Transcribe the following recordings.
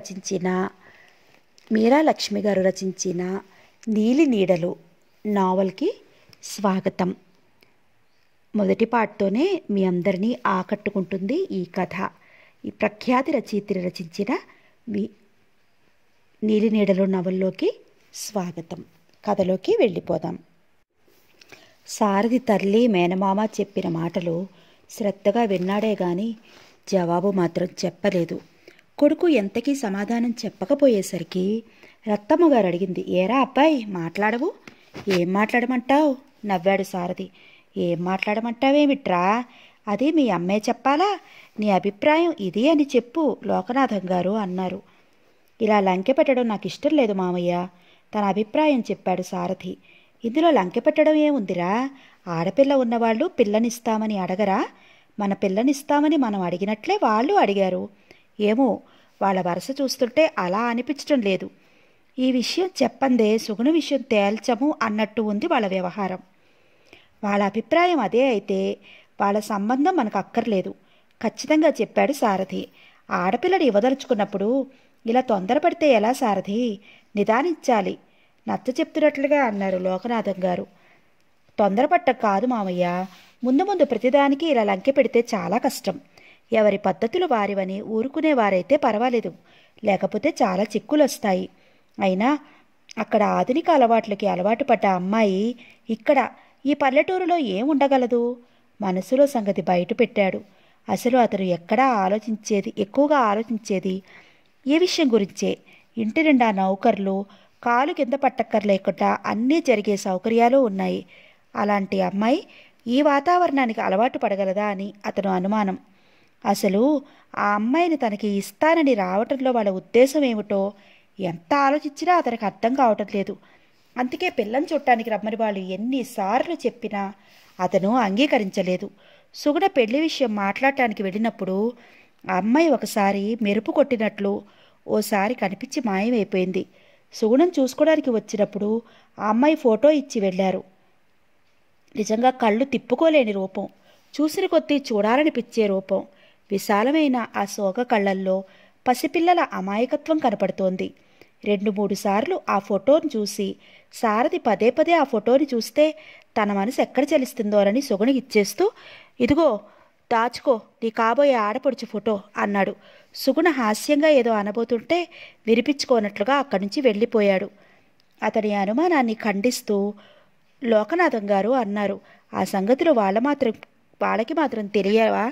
రచించిన మీరా లక్ష్మి గారు రచించిన నీలి నీడలు నావల్కి స్వాగతం మొదటి పాటతోనే మీ అందరినీ ఆకట్టుకుంటుంది ఈ కథ ఈ ప్రఖ్యాతి రచయిత్రి రచించిన మీ నీలి నీడలు నవల్లోకి స్వాగతం కథలోకి వెళ్ళిపోదాం సారథి తల్లి మేనమామ చెప్పిన మాటలు శ్రద్ధగా విన్నాడే గాని జవాబు మాత్రం చెప్పలేదు కొడుకు ఎంతకీ సమాధానం చెప్పకపోయేసరికి రత్తమ్మ గారు అడిగింది ఏరా అబ్బాయి మాట్లాడవు ఏం మాట్లాడమంటావు నవ్వాడు సారథి ఏం మాట్లాడమంటావేమిట్రా అది మీ అమ్మే చెప్పాలా నీ అభిప్రాయం ఇది అని చెప్పు లోకనాథం గారు అన్నారు ఇలా లంకె పెట్టడం నాకు ఇష్టం లేదు మామయ్య తన అభిప్రాయం చెప్పాడు సారథి ఇందులో లంకె పెట్టడం ఏముందిరా ఆడపిల్ల ఉన్నవాళ్ళు పిల్లనిస్తామని అడగరా మన పిల్లనిస్తామని మనం అడిగినట్లే వాళ్ళు అడిగారు ఏమో వాళ్ళ వరుస చూస్తుంటే అలా అనిపించటం లేదు ఈ విషయం చెప్పందే సుగుణ విషయం తేల్చము అన్నట్టు ఉంది వాళ్ళ వ్యవహారం వాళ్ళ అభిప్రాయం అదే అయితే వాళ్ళ సంబంధం మనకు అక్కర్లేదు ఖచ్చితంగా చెప్పాడు సారథి ఆడపిల్లడు ఇవ్వదలుచుకున్నప్పుడు ఇలా తొందరపడితే ఎలా సారథి నిదానించాలి నచ్చ చెప్తున్నట్లుగా అన్నారు లోకనాథం గారు తొందరపట్ట కాదు మామయ్య ముందు ముందు ప్రతిదానికి ఇలా లంకె పెడితే చాలా కష్టం ఎవరి పద్ధతులు వారివని ఊరుకునేవారైతే పర్వాలేదు లేకపోతే చాలా చిక్కులొస్తాయి అయినా అక్కడ ఆధునిక అలవాట్లకి అలవాటు పడ్డ అమ్మాయి ఇక్కడ ఈ పల్లెటూరులో ఏం ఉండగలదు మనసులో సంగతి బయట పెట్టాడు అసలు అతను ఎక్కడా ఆలోచించేది ఎక్కువగా ఆలోచించేది ఏ విషయం గురించే ఇంటి నిండా నౌకర్లు కాలు కింద పట్టక్కర్లేకుండా అన్నీ జరిగే సౌకర్యాలు ఉన్నాయి అలాంటి అమ్మాయి ఈ వాతావరణానికి అలవాటు పడగలదా అని అతను అనుమానం అసలు ఆ అమ్మాయిని తనకి ఇస్తానని రావటంలో వాళ్ళ ఉద్దేశం ఏమిటో ఎంత ఆలోచించినా అతనికి అర్థం కావటం లేదు అందుకే పిల్లని చూడటానికి రమ్మని వాళ్ళు ఎన్నిసార్లు చెప్పినా అతను అంగీకరించలేదు సుగుణ పెళ్లి విషయం మాట్లాడటానికి వెళ్ళినప్పుడు ఆ అమ్మాయి ఒకసారి మెరుపు కొట్టినట్లు ఓసారి కనిపించి మాయమైపోయింది సుగుణం చూసుకోవడానికి వచ్చినప్పుడు ఆ అమ్మాయి ఫోటో ఇచ్చి వెళ్ళారు నిజంగా కళ్ళు తిప్పుకోలేని రూపం చూసిన కొద్దీ చూడాలనిపించే రూపం విశాలమైన ఆ శోక కళ్ళల్లో పసిపిల్లల అమాయకత్వం కనపడుతోంది రెండు మూడు సార్లు ఆ ఫోటోను చూసి సారథి పదే పదే ఆ ఫోటోని చూస్తే తన మనసు ఎక్కడ చలిస్తుందోనని సుగుణికి ఇచ్చేస్తూ ఇదిగో దాచుకో నీ కాబోయే ఆడపడుచు ఫోటో అన్నాడు సుగుణ హాస్యంగా ఏదో అనబోతుంటే వినిపించుకోనట్లుగా అక్కడి నుంచి వెళ్ళిపోయాడు అతని అనుమానాన్ని ఖండిస్తూ లోకనాథం గారు అన్నారు ఆ సంగతిలో వాళ్ళ మాత్రం వాళ్ళకి మాత్రం తెలియవా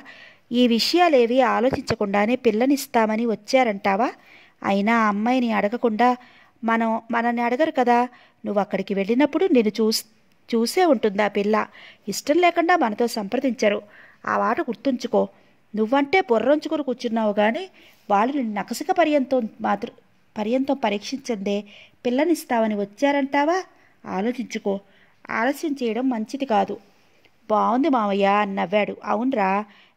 ఈ విషయాలేవి ఆలోచించకుండానే పిల్లనిస్తామని వచ్చారంటావా అయినా అమ్మాయిని అడగకుండా మనం మనల్ని అడగరు కదా నువ్వు అక్కడికి వెళ్ళినప్పుడు నేను చూస్ చూసే ఉంటుందా పిల్ల ఇష్టం లేకుండా మనతో సంప్రదించరు ఆ వాట గుర్తుంచుకో నువ్వంటే పొర్రంచుకొని కూర్చున్నావు కానీ వాళ్ళు నకసిక పర్యంతం మాతృ పర్యంతం పరీక్షించందే పిల్లనిస్తావని వచ్చారంటావా ఆలోచించుకో ఆలస్యం చేయడం మంచిది కాదు బాగుంది మావయ్య అని నవ్వాడు అవునరా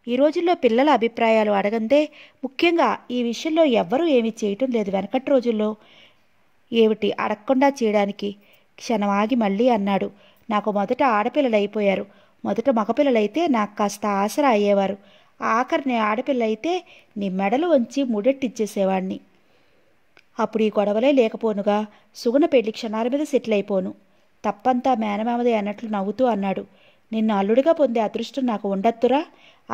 ఈ రోజుల్లో పిల్లల అభిప్రాయాలు అడగందే ముఖ్యంగా ఈ విషయంలో ఎవ్వరూ ఏమీ చేయటం లేదు వెనకటి రోజుల్లో ఏమిటి అడగకుండా చేయడానికి క్షణం ఆగి మళ్ళీ అన్నాడు నాకు మొదట ఆడపిల్లలు అయిపోయారు మొదట మగపిల్లలైతే నాకు కాస్త ఆసరా అయ్యేవారు ఆఖరిని ఆడపిల్లయితే నీ మెడలు వంచి ముడెట్టిచ్చేసేవాణ్ణి అప్పుడు ఈ గొడవలే లేకపోనుగా సుగుణ పెళ్లి క్షణాల మీద సెటిల్ అయిపోను తప్పంతా మేనమామదే అన్నట్లు నవ్వుతూ అన్నాడు నిన్ను అల్లుడిగా పొందే అదృష్టం నాకు ఉండొత్తురా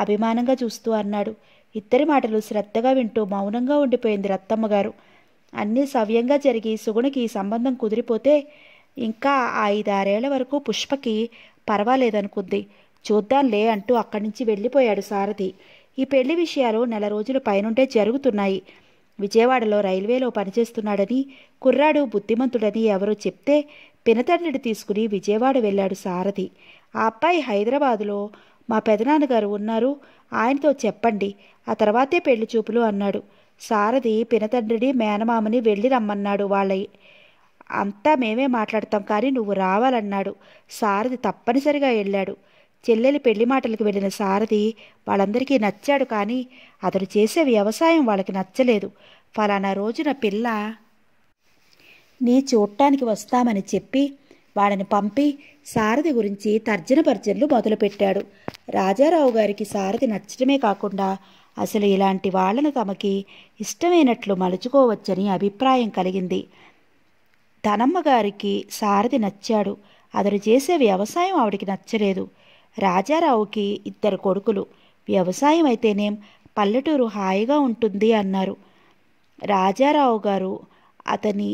అభిమానంగా చూస్తూ అన్నాడు ఇద్దరి మాటలు శ్రద్ధగా వింటూ మౌనంగా ఉండిపోయింది రత్తమ్మగారు అన్నీ సవ్యంగా జరిగి సుగుణకి సంబంధం కుదిరిపోతే ఇంకా ఐదారేళ్ల వరకు పుష్పకి పర్వాలేదనుకుంది చూద్దాంలే అంటూ అక్కడి నుంచి వెళ్ళిపోయాడు సారథి ఈ పెళ్లి విషయాలు నెల రోజుల పైనుంటే జరుగుతున్నాయి విజయవాడలో రైల్వేలో పనిచేస్తున్నాడని కుర్రాడు బుద్ధిమంతుడని ఎవరో చెప్తే పినతండ్రిని తీసుకుని విజయవాడ వెళ్ళాడు సారథి ఆ అబ్బాయి హైదరాబాదులో మా పెదనాన్నగారు ఉన్నారు ఆయనతో చెప్పండి ఆ తర్వాతే పెళ్లి చూపులు అన్నాడు సారథి పినతండ్రిని మేనమామని వెళ్ళి రమ్మన్నాడు వాళ్ళ అంతా మేమే మాట్లాడతాం కానీ నువ్వు రావాలన్నాడు సారథి తప్పనిసరిగా వెళ్ళాడు చెల్లెలి పెళ్లి మాటలకు వెళ్ళిన సారథి వాళ్ళందరికీ నచ్చాడు కానీ అతడు చేసే వ్యవసాయం వాళ్ళకి నచ్చలేదు ఫలానా రోజున పిల్ల నీ చూడటానికి వస్తామని చెప్పి వాళ్ళని పంపి సారథి గురించి తర్జన భర్జనలు మొదలుపెట్టాడు రాజారావు గారికి సారథి నచ్చడమే కాకుండా అసలు ఇలాంటి వాళ్ళను తమకి ఇష్టమైనట్లు మలుచుకోవచ్చని అభిప్రాయం కలిగింది తనమ్మ గారికి సారథి నచ్చాడు అతడు చేసే వ్యవసాయం ఆవిడికి నచ్చలేదు రాజారావుకి ఇద్దరు కొడుకులు వ్యవసాయం అయితేనేం పల్లెటూరు హాయిగా ఉంటుంది అన్నారు రాజారావు గారు అతని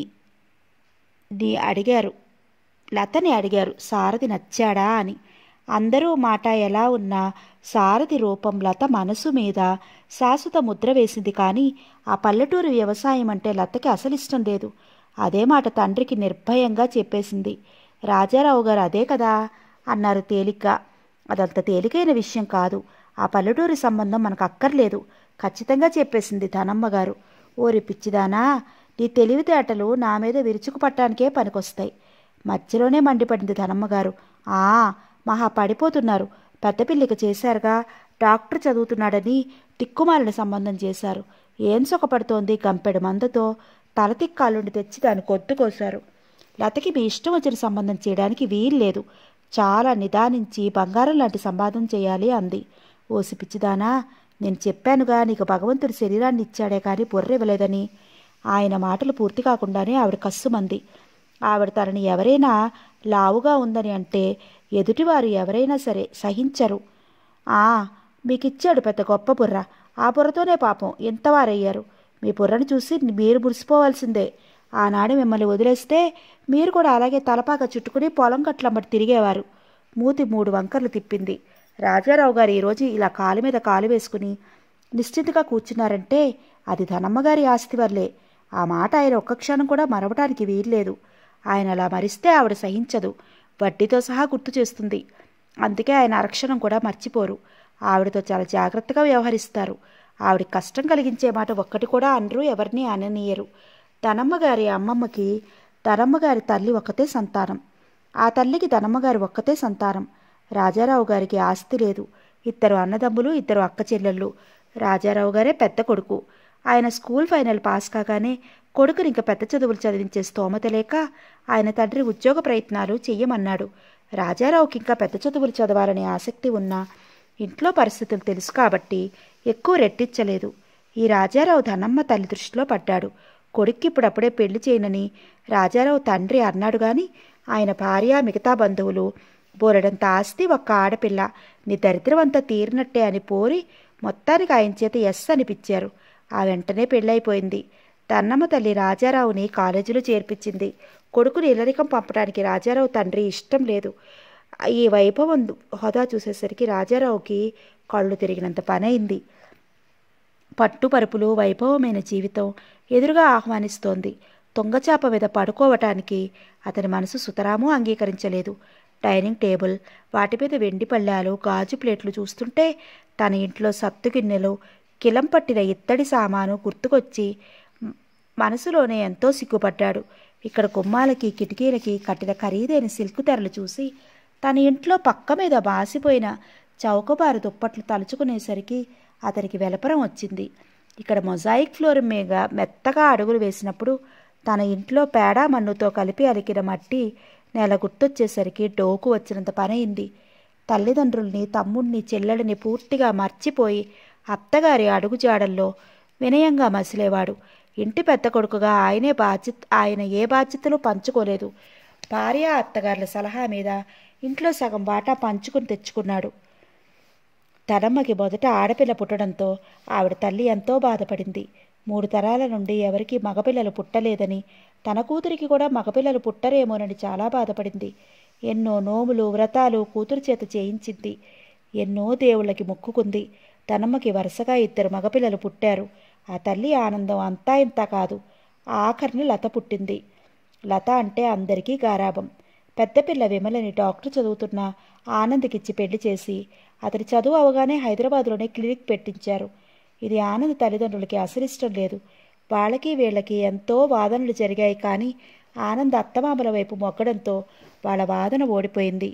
అడిగారు లతని అడిగారు సారథి నచ్చాడా అని అందరూ మాట ఎలా ఉన్నా సారథి రూపం లత మనసు మీద శాశ్వత ముద్ర వేసింది కానీ ఆ పల్లెటూరు వ్యవసాయం అంటే లతకి అసలు ఇష్టం లేదు అదే మాట తండ్రికి నిర్భయంగా చెప్పేసింది రాజారావు గారు అదే కదా అన్నారు తేలిగ్గా అదంత తేలికైన విషయం కాదు ఆ పల్లెటూరి సంబంధం మనకు అక్కర్లేదు ఖచ్చితంగా చెప్పేసింది ధనమ్మగారు ఓరి పిచ్చిదానా నీ తెలివితేటలు నా మీద విరుచుకుపట్టడానికే పనికొస్తాయి మధ్యలోనే మండిపడింది ధనమ్మగారు ఆ మహా పడిపోతున్నారు పెద్ద పిల్లికి చేశారుగా డాక్టర్ చదువుతున్నాడని తిక్కుమాలిన సంబంధం చేశారు ఏం సుఖపడుతోంది గంపెడు మందతో తలతిక్కాలుండి తెచ్చి దాన్ని కొద్దుకోశారు లతకి మీ ఇష్టం వచ్చిన సంబంధం చేయడానికి వీల్లేదు చాలా నిదానించి బంగారం లాంటి సంపాదం చేయాలి అంది ఓసి పిచ్చిదానా నేను చెప్పానుగా నీకు భగవంతుడి శరీరాన్ని ఇచ్చాడే కానీ బుర్ర ఇవ్వలేదని ఆయన మాటలు పూర్తి కాకుండానే ఆవిడ కస్సుమంది ఆవిడ తనని ఎవరైనా లావుగా ఉందని అంటే ఎదుటివారు ఎవరైనా సరే సహించరు ఆ మీకిచ్చాడు పెద్ద గొప్ప బుర్ర ఆ బుర్రతోనే పాపం ఎంతవారయ్యారు మీ బుర్రను చూసి మీరు మురిసిపోవాల్సిందే ఆనాడు మిమ్మల్ని వదిలేస్తే మీరు కూడా అలాగే తలపాక చుట్టుకుని పొలం గట్లంబటి తిరిగేవారు మూతి మూడు వంకర్లు తిప్పింది రాజారావు గారు ఈరోజు ఇలా కాలు మీద కాలు వేసుకుని నిశ్చింతగా కూర్చున్నారంటే అది ధనమ్మగారి ఆస్తి వల్లే ఆ మాట ఆయన ఒక్క క్షణం కూడా మరవటానికి వీల్లేదు ఆయన అలా మరిస్తే ఆవిడ సహించదు వడ్డీతో సహా గుర్తు చేస్తుంది అందుకే ఆయన అరక్షణం కూడా మర్చిపోరు ఆవిడతో చాలా జాగ్రత్తగా వ్యవహరిస్తారు ఆవిడ కష్టం కలిగించే మాట ఒక్కటి కూడా అనరు ఎవరిని అననీయరు ధనమ్మగారి అమ్మమ్మకి ధనమ్మగారి తల్లి ఒక్కతే సంతానం ఆ తల్లికి ధనమ్మగారి ఒక్కతే సంతానం రాజారావు గారికి ఆస్తి లేదు ఇద్దరు అన్నదమ్ములు ఇద్దరు అక్క చెల్లెళ్ళు రాజారావు గారే పెద్ద కొడుకు ఆయన స్కూల్ ఫైనల్ పాస్ కాగానే కొడుకుని ఇంక పెద్ద చదువులు చదివించే స్తోమత లేక ఆయన తండ్రి ఉద్యోగ ప్రయత్నాలు చెయ్యమన్నాడు రాజారావుకి ఇంకా పెద్ద చదువులు చదవాలనే ఆసక్తి ఉన్నా ఇంట్లో పరిస్థితులు తెలుసు కాబట్టి ఎక్కువ రెట్టించలేదు ఈ రాజారావు ధనమ్మ తల్లి దృష్టిలో పడ్డాడు కొడుక్కి ఇప్పుడప్పుడే పెళ్లి చేయనని రాజారావు తండ్రి అన్నాడు గాని ఆయన భార్య మిగతా బంధువులు బోరడంత ఆస్తి ఒక్క ఆడపిల్ల నీ దరిద్రమంతా తీరినట్టే అని పోరి మొత్తానికి ఆయన చేత ఎస్ అనిపించారు ఆ వెంటనే పెళ్ళైపోయింది తన్నమ్మ తల్లి రాజారావుని కాలేజీలో చేర్పించింది కొడుకుని ఇల్లరికం పంపడానికి రాజారావు తండ్రి ఇష్టం లేదు ఈ వైభవం హోదా చూసేసరికి రాజారావుకి కళ్ళు తిరిగినంత పని అయింది పట్టుపరుపులు వైభవమైన జీవితం ఎదురుగా ఆహ్వానిస్తోంది తొంగచాప మీద పడుకోవటానికి అతని మనసు సుతరాము అంగీకరించలేదు డైనింగ్ టేబుల్ వాటి మీద వెండి పళ్ళాలు గాజు ప్లేట్లు చూస్తుంటే తన ఇంట్లో సత్తు గిన్నెలు కిలం పట్టిన ఇత్తడి సామాను గుర్తుకొచ్చి మనసులోనే ఎంతో సిగ్గుపడ్డాడు ఇక్కడ కుమ్మాలకి కిటికీలకి కట్టిన ఖరీదైన సిల్క్ తెరలు చూసి తన ఇంట్లో పక్క మీద బాసిపోయిన చౌకబారు దుప్పట్లు తలుచుకునేసరికి అతనికి వెలపరం వచ్చింది ఇక్కడ మొజాయిక్ ఫ్లోర్ మీద మెత్తగా అడుగులు వేసినప్పుడు తన ఇంట్లో పేడ మన్నుతో కలిపి అలికిన మట్టి నెల గుర్తొచ్చేసరికి డోకు వచ్చినంత పనైంది తల్లిదండ్రుల్ని తమ్ముణ్ణి చెల్లెడిని పూర్తిగా మర్చిపోయి అత్తగారి అడుగుజాడల్లో వినయంగా మసిలేవాడు ఇంటి పెద్ద కొడుకుగా ఆయనే బాధ్యత ఆయన ఏ బాధ్యతలు పంచుకోలేదు భార్య అత్తగారుల సలహా మీద ఇంట్లో సగం వాటా పంచుకుని తెచ్చుకున్నాడు తనమ్మకి మొదట ఆడపిల్ల పుట్టడంతో ఆవిడ తల్లి ఎంతో బాధపడింది మూడు తరాల నుండి ఎవరికీ మగపిల్లలు పుట్టలేదని తన కూతురికి కూడా మగపిల్లలు పుట్టరేమోనని చాలా బాధపడింది ఎన్నో నోములు వ్రతాలు కూతురు చేత చేయించింది ఎన్నో దేవుళ్ళకి మొక్కుకుంది తనమ్మకి వరుసగా ఇద్దరు మగపిల్లలు పుట్టారు ఆ తల్లి ఆనందం అంతా ఇంత కాదు ఆఖరిని లత పుట్టింది లత అంటే అందరికీ గారాభం పెద్దపిల్ల విమలని డాక్టర్ చదువుతున్న ఆనందకిచ్చి పెళ్లి చేసి అతని చదువు అవగానే హైదరాబాద్లోనే క్లినిక్ పెట్టించారు ఇది ఆనంద్ తల్లిదండ్రులకి అసలిష్టం లేదు వాళ్ళకి వీళ్ళకి ఎంతో వాదనలు జరిగాయి కానీ ఆనంద్ అత్తమామల వైపు మొగ్గడంతో వాళ్ళ వాదన ఓడిపోయింది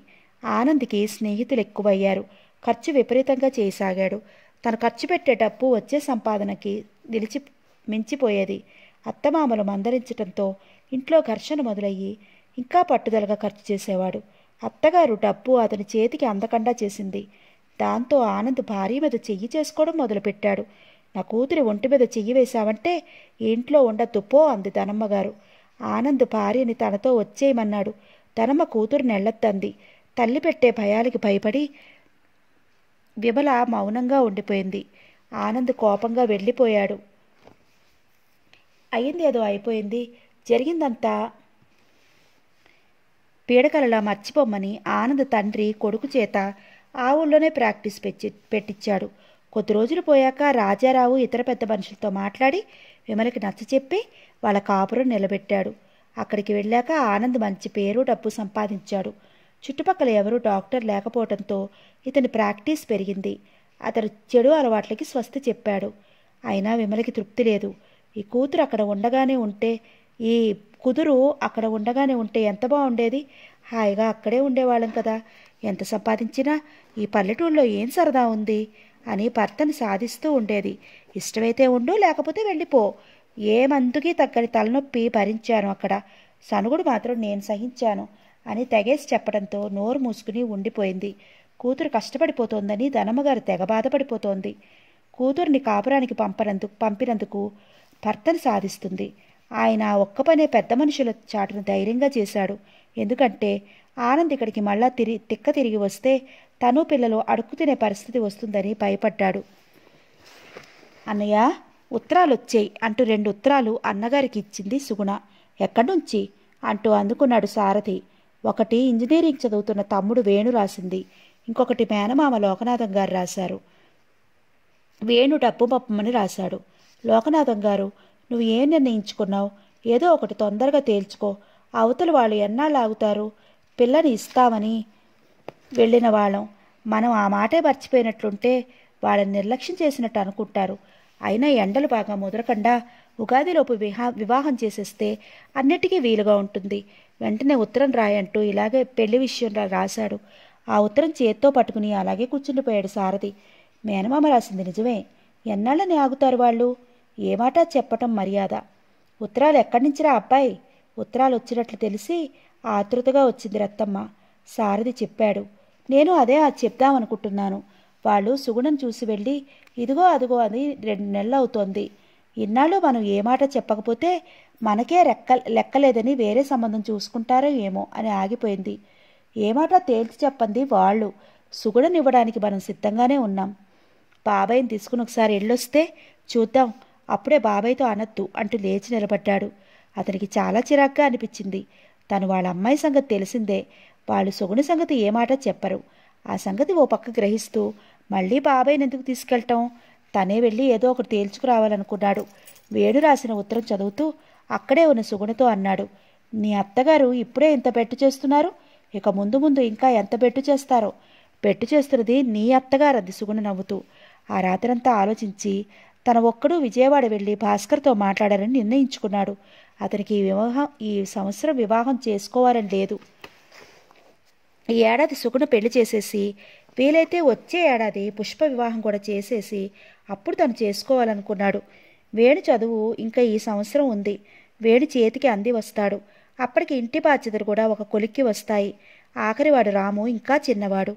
ఆనంద్కి స్నేహితులు ఎక్కువయ్యారు ఖర్చు విపరీతంగా చేయసాగాడు తను ఖర్చు పెట్టేటప్పు వచ్చే సంపాదనకి నిలిచి మించిపోయేది అత్తమామలు మందరించటంతో ఇంట్లో ఘర్షణ మొదలయ్యి ఇంకా పట్టుదలగా ఖర్చు చేసేవాడు అత్తగారు డబ్బు అతని చేతికి అందకుండా చేసింది దాంతో ఆనంద్ భార్య మీద చెయ్యి చేసుకోవడం మొదలుపెట్టాడు నా కూతురి ఒంటి మీద చెయ్యి వేశావంటే ఇంట్లో ఉండొద్దుపో అంది ధనమ్మగారు ఆనంద్ భార్యని తనతో వచ్చేయమన్నాడు ధనమ్మ కూతురు నెళ్ళొద్దంది తల్లి పెట్టే భయాలకి భయపడి విమల మౌనంగా ఉండిపోయింది ఆనంద్ కోపంగా వెళ్ళిపోయాడు అయింది ఏదో అయిపోయింది జరిగిందంతా పీడకలలా మర్చిపోమ్మని ఆనంద్ తండ్రి కొడుకు చేత ఆ ఊళ్ళోనే ప్రాక్టీస్ పెట్టి పెట్టించాడు కొద్ది రోజులు పోయాక రాజారావు ఇతర పెద్ద మనుషులతో మాట్లాడి విమలకి నచ్చ చెప్పి వాళ్ళ కాపురం నిలబెట్టాడు అక్కడికి వెళ్ళాక ఆనంద్ మంచి పేరు డబ్బు సంపాదించాడు చుట్టుపక్కల ఎవరూ డాక్టర్ లేకపోవడంతో ఇతని ప్రాక్టీస్ పెరిగింది అతడు చెడు అలవాట్లకి స్వస్తి చెప్పాడు అయినా విమలకి తృప్తి లేదు ఈ కూతురు అక్కడ ఉండగానే ఉంటే ఈ కుదురు అక్కడ ఉండగానే ఉంటే ఎంత బాగుండేది హాయిగా అక్కడే ఉండేవాళ్ళం కదా ఎంత సంపాదించినా ఈ పల్లెటూరులో ఏం సరదా ఉంది అని భర్తను సాధిస్తూ ఉండేది ఇష్టమైతే ఉండు లేకపోతే వెళ్ళిపో ఏమందుకీ తగ్గని తలనొప్పి భరించాను అక్కడ సనుగుడు మాత్రం నేను సహించాను అని తెగేసి చెప్పడంతో నోరు మూసుకుని ఉండిపోయింది కూతురు కష్టపడిపోతోందని ధనమ్మగారు తెగ బాధపడిపోతోంది కూతుర్ని కాపురానికి పంపనందుకు పంపినందుకు భర్తను సాధిస్తుంది ఆయన ఒక్క పనే పెద్ద మనుషుల చాటును ధైర్యంగా చేశాడు ఎందుకంటే ఆనంద్ ఇక్కడికి మళ్ళా తిరి తిక్క తిరిగి వస్తే తను పిల్లలు అడుక్కు తినే పరిస్థితి వస్తుందని భయపడ్డాడు అన్నయ్య ఉత్తరాలు వచ్చాయి అంటూ రెండు ఉత్తరాలు అన్నగారికి ఇచ్చింది సుగుణ ఎక్కడి నుంచి అంటూ అందుకున్నాడు సారథి ఒకటి ఇంజనీరింగ్ చదువుతున్న తమ్ముడు వేణు రాసింది ఇంకొకటి మేనమామ లోకనాథం గారు రాశారు వేణు డబ్బు పప్పమని రాశాడు లోకనాథం గారు నువ్వు ఏం నిర్ణయించుకున్నావు ఏదో ఒకటి తొందరగా తేల్చుకో అవతల వాళ్ళు లాగుతారు పిల్లని ఇస్తామని వెళ్ళిన వాళ్ళం మనం ఆ మాటే మర్చిపోయినట్లుంటే వాళ్ళని నిర్లక్ష్యం చేసినట్టు అనుకుంటారు అయినా ఎండలు బాగా ముదరకుండా ఉగాదిలోపు విహా వివాహం చేసేస్తే అన్నిటికీ వీలుగా ఉంటుంది వెంటనే ఉత్తరం రాయంటూ ఇలాగే పెళ్లి విషయం రాశాడు ఆ ఉత్తరం చేత్తో పట్టుకుని అలాగే కూర్చుండిపోయాడు సారథి మేనమామ రాసింది నిజమే ఎన్నాళ్ళని ఆగుతారు వాళ్ళు ఏ మాట చెప్పటం మర్యాద ఉత్తరాలు ఎక్కడి నుంచిరా అబ్బాయి ఉత్తరాలు వచ్చినట్లు తెలిసి ఆతృతగా వచ్చింది రత్తమ్మ సారథి చెప్పాడు నేను అదే అది చెప్దామనుకుంటున్నాను వాళ్ళు సుగుణం చూసి వెళ్ళి ఇదిగో అదిగో అని రెండు నెలలు ఇన్నాళ్ళు మనం ఏ మాట చెప్పకపోతే మనకే రెక్క లెక్కలేదని వేరే సంబంధం చూసుకుంటారో ఏమో అని ఆగిపోయింది మాట తేల్చి చెప్పండి వాళ్ళు సుగుడనివ్వడానికి మనం సిద్ధంగానే ఉన్నాం బాబాయ్ని తీసుకుని ఒకసారి ఎళ్ళొస్తే చూద్దాం అప్పుడే బాబాయ్తో అనొద్దు అంటూ లేచి నిలబడ్డాడు అతనికి చాలా చిరాగ్గా అనిపించింది తను వాళ్ళ అమ్మాయి సంగతి తెలిసిందే వాళ్ళు సొగుని సంగతి ఏమాట చెప్పరు ఆ సంగతి ఓ పక్క గ్రహిస్తూ మళ్ళీ బాబాయ్ని ఎందుకు తీసుకెళ్ళటం తనే వెళ్ళి ఏదో ఒకటి తేల్చుకురావాలనుకున్నాడు వేడు రాసిన ఉత్తరం చదువుతూ అక్కడే ఉన్న సుగుణతో అన్నాడు నీ అత్తగారు ఇప్పుడే ఇంత పెట్టు చేస్తున్నారు ఇక ముందు ముందు ఇంకా ఎంత పెట్టు చేస్తారో పెట్టు చేస్తున్నది నీ అత్తగారది సుగుణ నవ్వుతూ ఆ రాత్రంతా ఆలోచించి తన ఒక్కడు విజయవాడ వెళ్ళి భాస్కర్తో మాట్లాడాలని నిర్ణయించుకున్నాడు అతనికి ఈ వివాహం ఈ సంవత్సరం వివాహం చేసుకోవాలని లేదు ఈ ఏడాది సుగుణ పెళ్లి చేసేసి వీలైతే వచ్చే ఏడాది పుష్ప వివాహం కూడా చేసేసి అప్పుడు తను చేసుకోవాలనుకున్నాడు వేణు చదువు ఇంకా ఈ సంవత్సరం ఉంది వేణు చేతికి అంది వస్తాడు అప్పటికి ఇంటి బాధ్యతలు కూడా ఒక కొలిక్కి వస్తాయి ఆఖరివాడు రాము ఇంకా చిన్నవాడు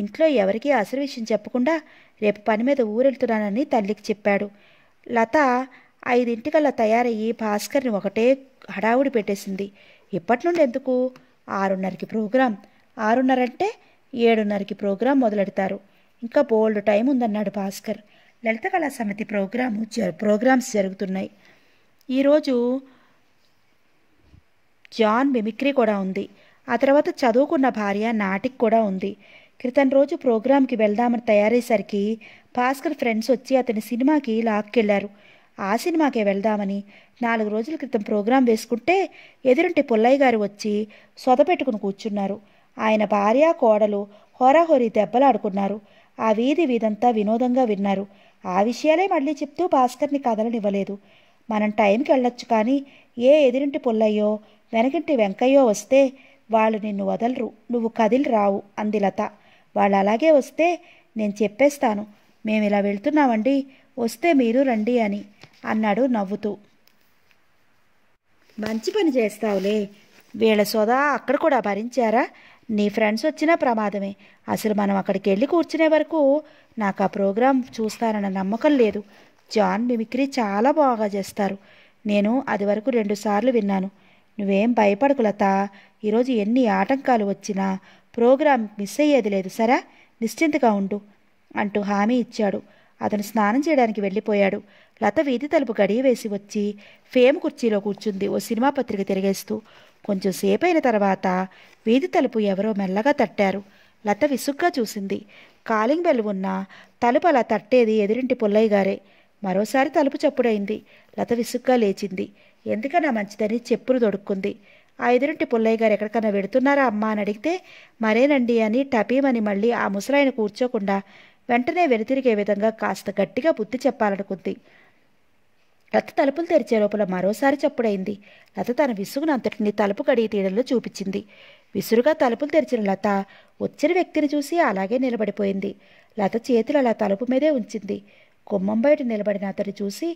ఇంట్లో ఎవరికీ అసలు విషయం చెప్పకుండా రేపు పని మీద ఊరెళ్తున్నానని తల్లికి చెప్పాడు లత ఐదింటికల్లా తయారయ్యి భాస్కర్ని ఒకటే హడావుడి పెట్టేసింది ఇప్పటి నుండి ఎందుకు ఆరున్నరకి ప్రోగ్రాం ఆరున్నర అంటే ఏడున్నరకి ప్రోగ్రాం మొదలెడతారు ఇంకా బోల్డ్ టైం ఉందన్నాడు భాస్కర్ లలిత కళా సమితి ప్రోగ్రాము ప్రోగ్రామ్స్ జరుగుతున్నాయి ఈరోజు జాన్ మిమిక్రీ కూడా ఉంది ఆ తర్వాత చదువుకున్న భార్య నాటికి కూడా ఉంది క్రితం రోజు ప్రోగ్రాంకి వెళ్దామని తయారయ్యేసరికి భాస్కర్ ఫ్రెండ్స్ వచ్చి అతని సినిమాకి లాక్కెళ్లారు ఆ సినిమాకే వెళ్దామని నాలుగు రోజుల క్రితం ప్రోగ్రాం వేసుకుంటే ఎదురుంటి పుల్లయ్య గారు వచ్చి సొదపెట్టుకుని కూర్చున్నారు ఆయన భార్య కోడలు హోరాహోరీ దెబ్బలాడుకున్నారు ఆ వీధి వీధంతా వినోదంగా విన్నారు ఆ విషయాలే మళ్ళీ చెప్తూ భాస్కర్ని కదలనివ్వలేదు మనం టైంకి వెళ్ళొచ్చు కానీ ఏ ఎదిరింటి పుల్లయ్యో వెనకింటి వెంకయ్యో వస్తే వాళ్ళు నిన్ను వదలరు నువ్వు కదిలి రావు అంది లత వాళ్ళు అలాగే వస్తే నేను చెప్పేస్తాను మేము ఇలా వెళ్తున్నామండి వస్తే మీరు రండి అని అన్నాడు నవ్వుతూ మంచి పని చేస్తావులే వీళ్ళ సోదా అక్కడ కూడా భరించారా నీ ఫ్రెండ్స్ వచ్చినా ప్రమాదమే అసలు మనం అక్కడికి వెళ్ళి కూర్చునే వరకు నాకు ఆ ప్రోగ్రాం చూస్తానన్న నమ్మకం లేదు జాన్ మిమిక్రీ చాలా బాగా చేస్తారు నేను అది వరకు రెండుసార్లు విన్నాను నువ్వేం భయపడకు లత ఈరోజు ఎన్ని ఆటంకాలు వచ్చినా ప్రోగ్రామ్ మిస్ అయ్యేది లేదు సరా నిశ్చింతగా ఉండు అంటూ హామీ ఇచ్చాడు అతను స్నానం చేయడానికి వెళ్ళిపోయాడు లత వీధి తలుపు గడియ వేసి వచ్చి ఫేమ్ కుర్చీలో కూర్చుంది ఓ సినిమా పత్రిక తిరిగేస్తూ కొంచెం అయిన తర్వాత వీధి తలుపు ఎవరో మెల్లగా తట్టారు లత విసుగ్గా చూసింది కాలింగ్ బెల్ ఉన్న తలుపు అలా తట్టేది ఎదురింటి పుల్లయ్య గారే మరోసారి తలుపు చప్పుడైంది లత విసుగ్గా లేచింది ఎందుకన్నా మంచిదని చెప్పులు దొడుక్కుంది ఐదురింటి పుల్లయ్య గారు ఎక్కడికన్నా వెడుతున్నారా అమ్మా అని అడిగితే మరేనండి అని టపీమని మళ్ళీ ఆ ముసలాయన కూర్చోకుండా వెంటనే వెనుతిరిగే విధంగా కాస్త గట్టిగా బుద్ధి చెప్పాలనుకుంది లత తలుపులు తెరిచే లోపల మరోసారి చప్పుడైంది లత తన విసుగునంతటిని తలుపు కడిగి తీయడంలో చూపించింది విసురుగా తలుపులు తెరిచిన లత వచ్చిన వ్యక్తిని చూసి అలాగే నిలబడిపోయింది లత చేతులు అలా తలుపు మీదే ఉంచింది గుమ్మం బయట నిలబడిన అతడు చూసి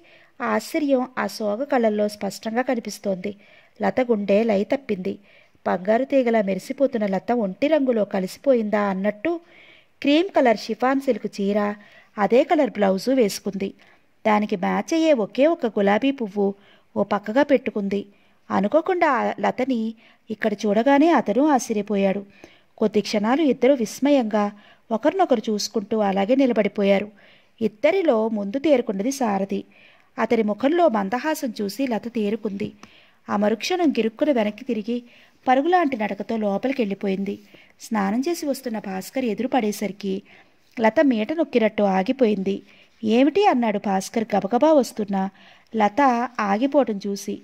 ఆ ఆశ్చర్యం ఆ సోగ కళ్ళల్లో స్పష్టంగా కనిపిస్తోంది లత గుండె లై తప్పింది బంగారు తీగల మెరిసిపోతున్న లత ఒంటి రంగులో కలిసిపోయిందా అన్నట్టు క్రీమ్ కలర్ షిఫాన్ సిల్క్ చీర అదే కలర్ బ్లౌజు వేసుకుంది దానికి మ్యాచ్ అయ్యే ఒకే ఒక గులాబీ పువ్వు ఓ పక్కగా పెట్టుకుంది అనుకోకుండా లతని ఇక్కడ చూడగానే అతను ఆశ్చర్యపోయాడు కొద్ది క్షణాలు ఇద్దరు విస్మయంగా ఒకరినొకరు చూసుకుంటూ అలాగే నిలబడిపోయారు ఇద్దరిలో ముందు తేరుకున్నది సారథి అతని ముఖంలో మందహాసం చూసి లత తేరుకుంది ఆ మరుక్షణం గిరుక్కున వెనక్కి తిరిగి పరుగులాంటి నడకతో లోపలికి వెళ్ళిపోయింది స్నానం చేసి వస్తున్న భాస్కర్ ఎదురు పడేసరికి లత మీట నొక్కినట్టు ఆగిపోయింది ఏమిటి అన్నాడు భాస్కర్ గబగబా వస్తున్నా లత ఆగిపోవటం చూసి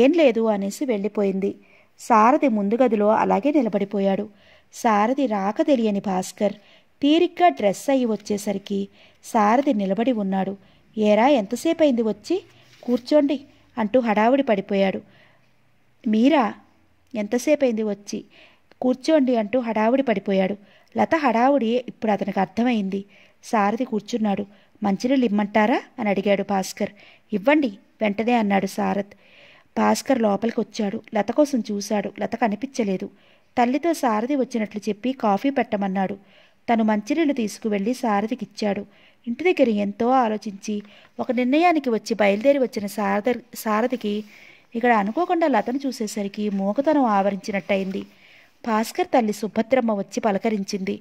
ఏం లేదు అనేసి వెళ్ళిపోయింది సారథి ముందు గదిలో అలాగే నిలబడిపోయాడు సారథి రాక తెలియని భాస్కర్ తీరిగ్గా డ్రెస్ అయ్యి వచ్చేసరికి సారథి నిలబడి ఉన్నాడు ఏరా ఎంతసేపు అయింది వచ్చి కూర్చోండి అంటూ హడావుడి పడిపోయాడు మీరా ఎంతసేపు అయింది వచ్చి కూర్చోండి అంటూ హడావుడి పడిపోయాడు లత హడావుడి ఇప్పుడు అతనికి అర్థమైంది సారథి కూర్చున్నాడు మంచినీళ్ళు ఇమ్మంటారా అని అడిగాడు భాస్కర్ ఇవ్వండి వెంటనే అన్నాడు సారథ్ భాస్కర్ లోపలికి వచ్చాడు లత కోసం చూశాడు లత కనిపించలేదు తల్లితో సారథి వచ్చినట్లు చెప్పి కాఫీ పెట్టమన్నాడు తను మంచినీళ్ళు తీసుకువెళ్ళి సారథికిచ్చాడు ఇంటి దగ్గర ఎంతో ఆలోచించి ఒక నిర్ణయానికి వచ్చి బయలుదేరి వచ్చిన సారథ సారథికి ఇక్కడ అనుకోకుండా లతను చూసేసరికి మూకతనం ఆవరించినట్టయింది భాస్కర్ తల్లి సుభద్రమ్మ వచ్చి పలకరించింది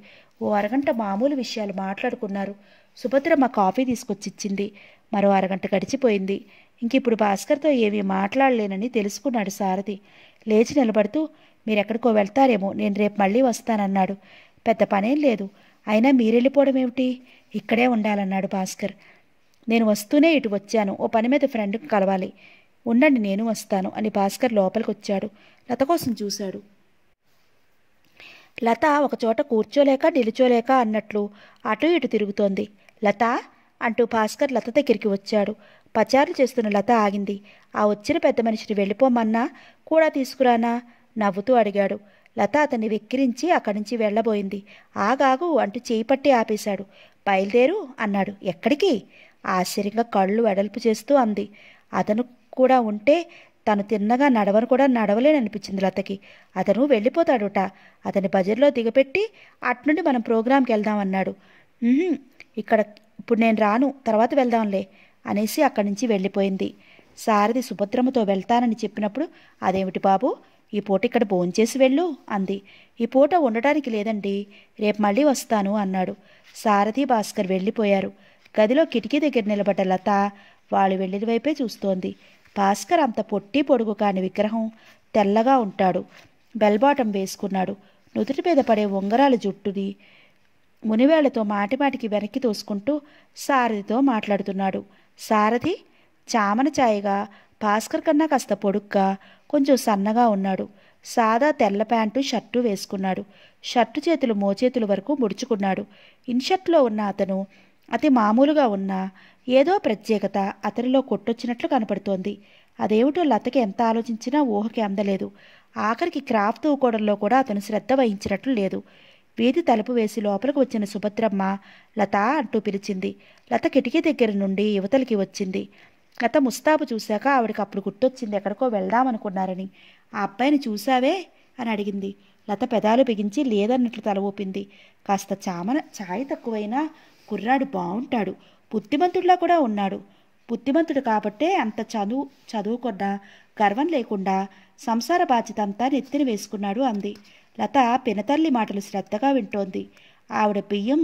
ఓ అరగంట మామూలు విషయాలు మాట్లాడుకున్నారు సుభద్రమ్మ కాఫీ తీసుకొచ్చిచ్చింది మరో అరగంట గడిచిపోయింది ఇంకిప్పుడు భాస్కర్తో ఏమీ మాట్లాడలేనని తెలుసుకున్నాడు సారథి లేచి నిలబడుతూ మీరెక్కడికో వెళ్తారేమో నేను రేపు మళ్ళీ వస్తానన్నాడు పెద్ద పనేం లేదు అయినా మీరెళ్ళిపోవడం ఏమిటి ఇక్కడే ఉండాలన్నాడు భాస్కర్ నేను వస్తూనే ఇటు వచ్చాను ఓ పని మీద ఫ్రెండ్కి కలవాలి ఉండండి నేను వస్తాను అని భాస్కర్ లోపలికి వచ్చాడు లత కోసం చూశాడు లత ఒకచోట కూర్చోలేక నిలుచోలేక అన్నట్లు అటు ఇటు తిరుగుతోంది లత అంటూ భాస్కర్ లత దగ్గరికి వచ్చాడు పచారులు చేస్తున్న లత ఆగింది ఆ వచ్చిన పెద్ద మనిషిని వెళ్ళిపోమన్నా కూడా తీసుకురానా నవ్వుతూ అడిగాడు లత అతన్ని వెక్కిరించి అక్కడి నుంచి వెళ్ళబోయింది ఆగాగు అంటూ చేయిపట్టి ఆపేశాడు బయలుదేరు అన్నాడు ఎక్కడికి ఆశ్చర్యంగా కళ్ళు వెడల్పు చేస్తూ అంది అతను కూడా ఉంటే తను తిన్నగా నడవను కూడా నడవలేననిపించింది లతకి అతను వెళ్ళిపోతాడుట అతని బజర్లో దిగపెట్టి అట్నుండి మనం ప్రోగ్రాంకి వెళ్దామన్నాడు ఇక్కడ ఇప్పుడు నేను రాను తర్వాత వెళ్దాంలే అనేసి అక్కడి నుంచి వెళ్ళిపోయింది సారథి సుభద్రమతో వెళ్తానని చెప్పినప్పుడు అదేమిటి బాబు ఈ పూట ఇక్కడ భోంచేసి వెళ్ళు అంది ఈ పూట ఉండటానికి లేదండి రేపు మళ్ళీ వస్తాను అన్నాడు సారథి భాస్కర్ వెళ్ళిపోయారు గదిలో కిటికీ దగ్గర నిలబడ్డ లత వాళ్ళు వెళ్ళిన వైపే చూస్తోంది భాస్కర్ అంత పొట్టి పొడుగు కాని విగ్రహం తెల్లగా ఉంటాడు బెల్బాటం వేసుకున్నాడు నుదుటి మీద పడే ఉంగరాల జుట్టుని మునివేళ్లతో మాటిమాటికి వెనక్కి తోసుకుంటూ సారథితో మాట్లాడుతున్నాడు సారథి చామన ఛాయగా భాస్కర్ కన్నా కాస్త పొడుగ్గా కొంచెం సన్నగా ఉన్నాడు సాదా తెల్ల ప్యాంటు షర్టు వేసుకున్నాడు షర్టు చేతులు మోచేతుల వరకు ముడుచుకున్నాడు ఇన్షర్ట్లో ఉన్న అతను అతి మామూలుగా ఉన్న ఏదో ప్రత్యేకత అతనిలో కొట్టొచ్చినట్లు కనపడుతోంది అదేమిటో లతకి ఎంత ఆలోచించినా ఊహకి అందలేదు ఆఖరికి క్రాఫ్ట్ తూకోవడంలో కూడా అతను శ్రద్ధ వహించినట్లు లేదు వీధి తలుపు వేసి లోపలికి వచ్చిన సుభద్రమ్మ లత అంటూ పిలిచింది లత కిటికీ దగ్గర నుండి యువతలకి వచ్చింది గత ముస్తాబు చూశాక ఆవిడకి అప్పుడు గుర్తొచ్చింది ఎక్కడికో వెళ్దామనుకున్నారని ఆ అబ్బాయిని చూశావే అని అడిగింది లత పెదాలు బిగించి లేదన్నట్లు తల ఊపింది కాస్త చామన ఛాయ తక్కువైనా కుర్రాడు బాగుంటాడు బుద్ధిమంతుడిలా కూడా ఉన్నాడు బుద్ధిమంతుడు కాబట్టే అంత చదువు చదువుకున్నా గర్వం లేకుండా సంసార బాధ్యత అంతా నెత్తిన వేసుకున్నాడు అంది లత పినతల్లి మాటలు శ్రద్ధగా వింటోంది ఆవిడ బియ్యం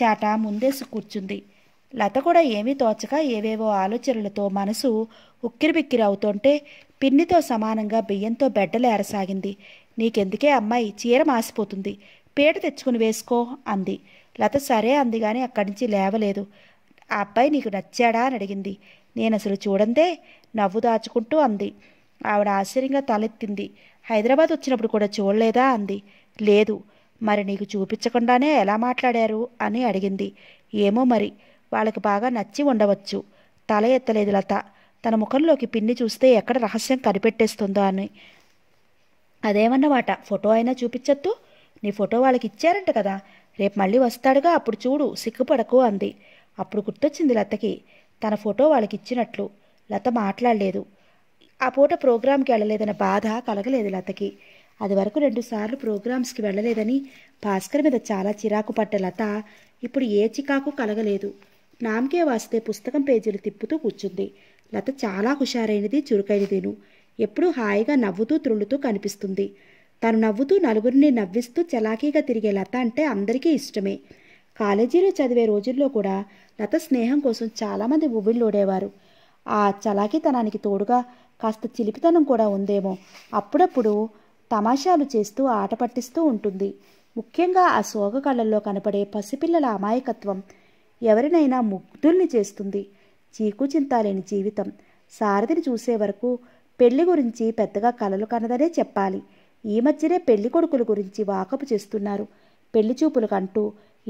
చాట ముందేసి కూర్చుంది లత కూడా ఏమీ తోచక ఏవేవో ఆలోచనలతో మనసు ఉక్కిరిబిక్కిరి అవుతుంటే పిన్నితో సమానంగా బియ్యంతో బెడ్డలేరసాగింది నీకెందుకే అమ్మాయి చీర మాసిపోతుంది పీట తెచ్చుకుని వేసుకో అంది లత సరే అంది కానీ అక్కడి నుంచి లేవలేదు ఆ అబ్బాయి నీకు నచ్చాడా అని అడిగింది నేను అసలు చూడందే నవ్వు దాచుకుంటూ అంది ఆవిడ ఆశ్చర్యంగా తలెత్తింది హైదరాబాద్ వచ్చినప్పుడు కూడా చూడలేదా అంది లేదు మరి నీకు చూపించకుండానే ఎలా మాట్లాడారు అని అడిగింది ఏమో మరి వాళ్ళకి బాగా నచ్చి ఉండవచ్చు తల ఎత్తలేదు లత తన ముఖంలోకి పిన్ని చూస్తే ఎక్కడ రహస్యం కనిపెట్టేస్తుందో అని అదేమన్నమాట ఫోటో అయినా చూపించొద్దు నీ ఫోటో వాళ్ళకి ఇచ్చారంట కదా రేపు మళ్ళీ వస్తాడుగా అప్పుడు చూడు సిగ్గుపడకు అంది అప్పుడు గుర్తొచ్చింది లతకి తన ఫోటో వాళ్ళకి ఇచ్చినట్లు లత మాట్లాడలేదు ఆ పూట ప్రోగ్రాంకి వెళ్ళలేదన్న బాధ కలగలేదు లతకి అది వరకు రెండుసార్లు ప్రోగ్రామ్స్కి వెళ్ళలేదని భాస్కర్ మీద చాలా చిరాకు పడ్డ లత ఇప్పుడు ఏ చికాకు కలగలేదు నామకే వాస్తే పుస్తకం పేజీలు తిప్పుతూ కూర్చుంది లత చాలా హుషారైనది చురుకైనదిను ఎప్పుడూ హాయిగా నవ్వుతూ త్రుళ్ళుతూ కనిపిస్తుంది తను నవ్వుతూ నలుగురిని నవ్విస్తూ చలాకీగా తిరిగే లత అంటే అందరికీ ఇష్టమే కాలేజీలో చదివే రోజుల్లో కూడా లత స్నేహం కోసం చాలామంది ఉవ్విళ్ళోడేవారు ఆ చలాకీతనానికి తోడుగా కాస్త చిలిపితనం కూడా ఉందేమో అప్పుడప్పుడు తమాషాలు చేస్తూ ఆట పట్టిస్తూ ఉంటుంది ముఖ్యంగా ఆ సోగ కళ్ళల్లో కనపడే పసిపిల్లల అమాయకత్వం ఎవరినైనా ముగ్ధుల్ని చేస్తుంది చీకుచింతాలేని జీవితం సారథిని చూసే వరకు పెళ్లి గురించి పెద్దగా కలలు కనదనే చెప్పాలి ఈ మధ్యనే పెళ్లి కొడుకుల గురించి వాకపు చేస్తున్నారు పెళ్లి చూపులకు అంటూ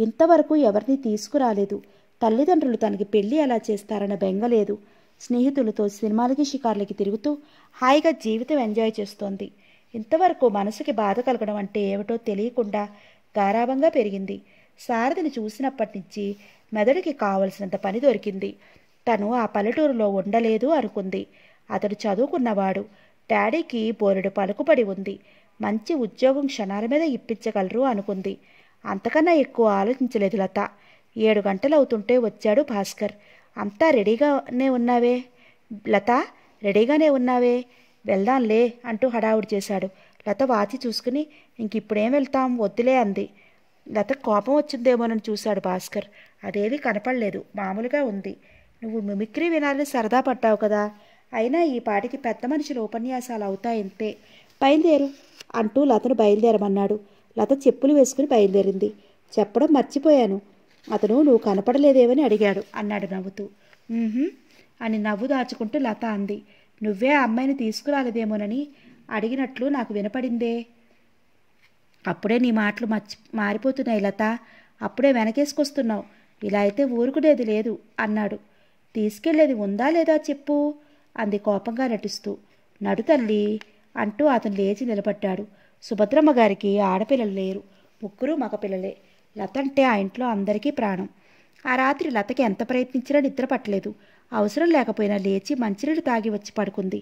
ఇంతవరకు ఎవరిని తీసుకురాలేదు తల్లిదండ్రులు తనకి పెళ్లి ఎలా చేస్తారన్న బెంగలేదు స్నేహితులతో సినిమాలకి షికార్లకి తిరుగుతూ హాయిగా జీవితం ఎంజాయ్ చేస్తోంది ఇంతవరకు మనసుకి బాధ కలగడం అంటే ఏమిటో తెలియకుండా గారాభంగా పెరిగింది సారథిని చూసినప్పటి నుంచి మెదడుకి కావలసినంత పని దొరికింది తను ఆ పల్లెటూరులో ఉండలేదు అనుకుంది అతడు చదువుకున్నవాడు డాడీకి బోరెడు పలుకుబడి ఉంది మంచి ఉద్యోగం క్షణాల మీద ఇప్పించగలరు అనుకుంది అంతకన్నా ఎక్కువ ఆలోచించలేదు లత ఏడు గంటలవుతుంటే వచ్చాడు భాస్కర్ అంతా రెడీగానే ఉన్నావే లత రెడీగానే ఉన్నావే వెళ్దాంలే అంటూ హడావుడి చేశాడు లత వాచి చూసుకుని ఇంకిప్పుడేం వెళ్తాం వద్దులే అంది లత కోపం వచ్చిందేమోనని చూశాడు భాస్కర్ అదేది కనపడలేదు మామూలుగా ఉంది నువ్వు మిమిక్రీ వినాలని సరదా పడ్డావు కదా అయినా ఈ పాటికి పెద్ద మనుషుల ఉపన్యాసాలు అవుతాయంతే బయలుదేరు అంటూ లతను బయలుదేరమన్నాడు లత చెప్పులు వేసుకుని బయలుదేరింది చెప్పడం మర్చిపోయాను అతను నువ్వు కనపడలేదేమని అడిగాడు అన్నాడు నవ్వుతూ అని నవ్వు దాచుకుంటూ లత అంది నువ్వే అమ్మాయిని తీసుకురాలేదేమోనని అడిగినట్లు నాకు వినపడిందే అప్పుడే నీ మాటలు మర్చి మారిపోతున్నాయి లత అప్పుడే వెనకేసుకొస్తున్నావు ఇలా అయితే ఊరుకునేది లేదు అన్నాడు తీసుకెళ్లేది ఉందా లేదా చెప్పు అంది కోపంగా నటిస్తూ నడు తల్లి అంటూ అతను లేచి నిలబడ్డాడు సుభద్రమ్మ గారికి ఆడపిల్లలు లేరు ముగ్గురు మగపిల్లలే లత అంటే ఆ ఇంట్లో అందరికీ ప్రాణం ఆ రాత్రి లతకి ఎంత ప్రయత్నించినా నిద్ర పట్టలేదు అవసరం లేకపోయినా లేచి మంచినీళ్ళు తాగి వచ్చి పడుకుంది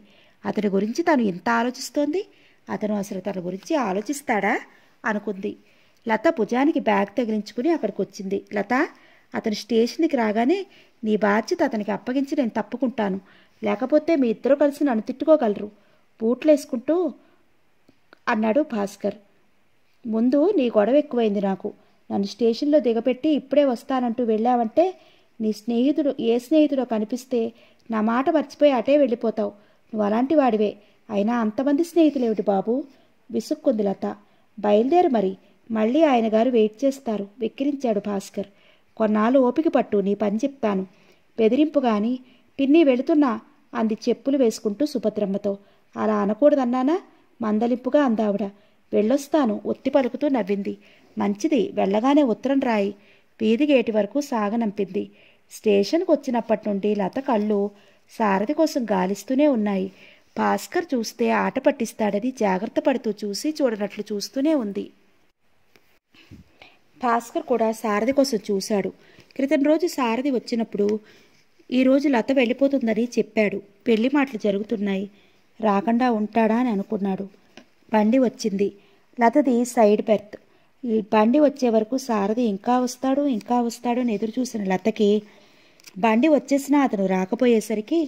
అతని గురించి తను ఇంత ఆలోచిస్తోంది అతను అసలు తన గురించి ఆలోచిస్తాడా అనుకుంది లత భుజానికి బ్యాగ్ తగిలించుకుని అక్కడికి వచ్చింది లత అతను స్టేషన్కి రాగానే నీ బాధ్యత అతనికి అప్పగించి నేను తప్పుకుంటాను లేకపోతే మీ ఇద్దరు కలిసి నన్ను తిట్టుకోగలరు బూట్లు వేసుకుంటూ అన్నాడు భాస్కర్ ముందు నీ గొడవ ఎక్కువైంది నాకు నన్ను స్టేషన్లో దిగపెట్టి ఇప్పుడే వస్తానంటూ వెళ్ళావంటే నీ స్నేహితుడు ఏ స్నేహితుడో కనిపిస్తే నా మాట మర్చిపోయి అటే వెళ్ళిపోతావు నువ్వు అలాంటి వాడివే అయినా అంతమంది స్నేహితులేమిటి బాబు విసుక్కుంది లత బయలుదేరు మరి మళ్ళీ ఆయన గారు వెయిట్ చేస్తారు వెక్కిరించాడు భాస్కర్ కొన్నాళ్ళు ఓపిక పట్టు నీ పని చెప్తాను బెదిరింపు గాని పిన్ని వెళుతున్నా అంది చెప్పులు వేసుకుంటూ సుభద్రమ్మతో అలా అనకూడదన్నానా మందలింపుగా అందావిడ వెళ్ళొస్తాను ఒత్తి పలుకుతూ నవ్వింది మంచిది వెళ్ళగానే ఉత్తరం రాయి వీధి గేటి వరకు సాగనంపింది స్టేషన్కు వచ్చినప్పటి నుండి లత కళ్ళు సారథి కోసం గాలిస్తూనే ఉన్నాయి భాస్కర్ చూస్తే ఆట పట్టిస్తాడని జాగ్రత్త పడుతూ చూసి చూడనట్లు చూస్తూనే ఉంది భాస్కర్ కూడా సారథి కోసం చూశాడు క్రితం రోజు సారథి వచ్చినప్పుడు ఈరోజు లత వెళ్ళిపోతుందని చెప్పాడు పెళ్లి మాటలు జరుగుతున్నాయి రాకుండా ఉంటాడా అని అనుకున్నాడు బండి వచ్చింది లతది సైడ్ బెర్త్ బండి వచ్చే వరకు సారథి ఇంకా వస్తాడు ఇంకా వస్తాడు అని ఎదురు చూసిన లతకి బండి వచ్చేసినా అతను రాకపోయేసరికి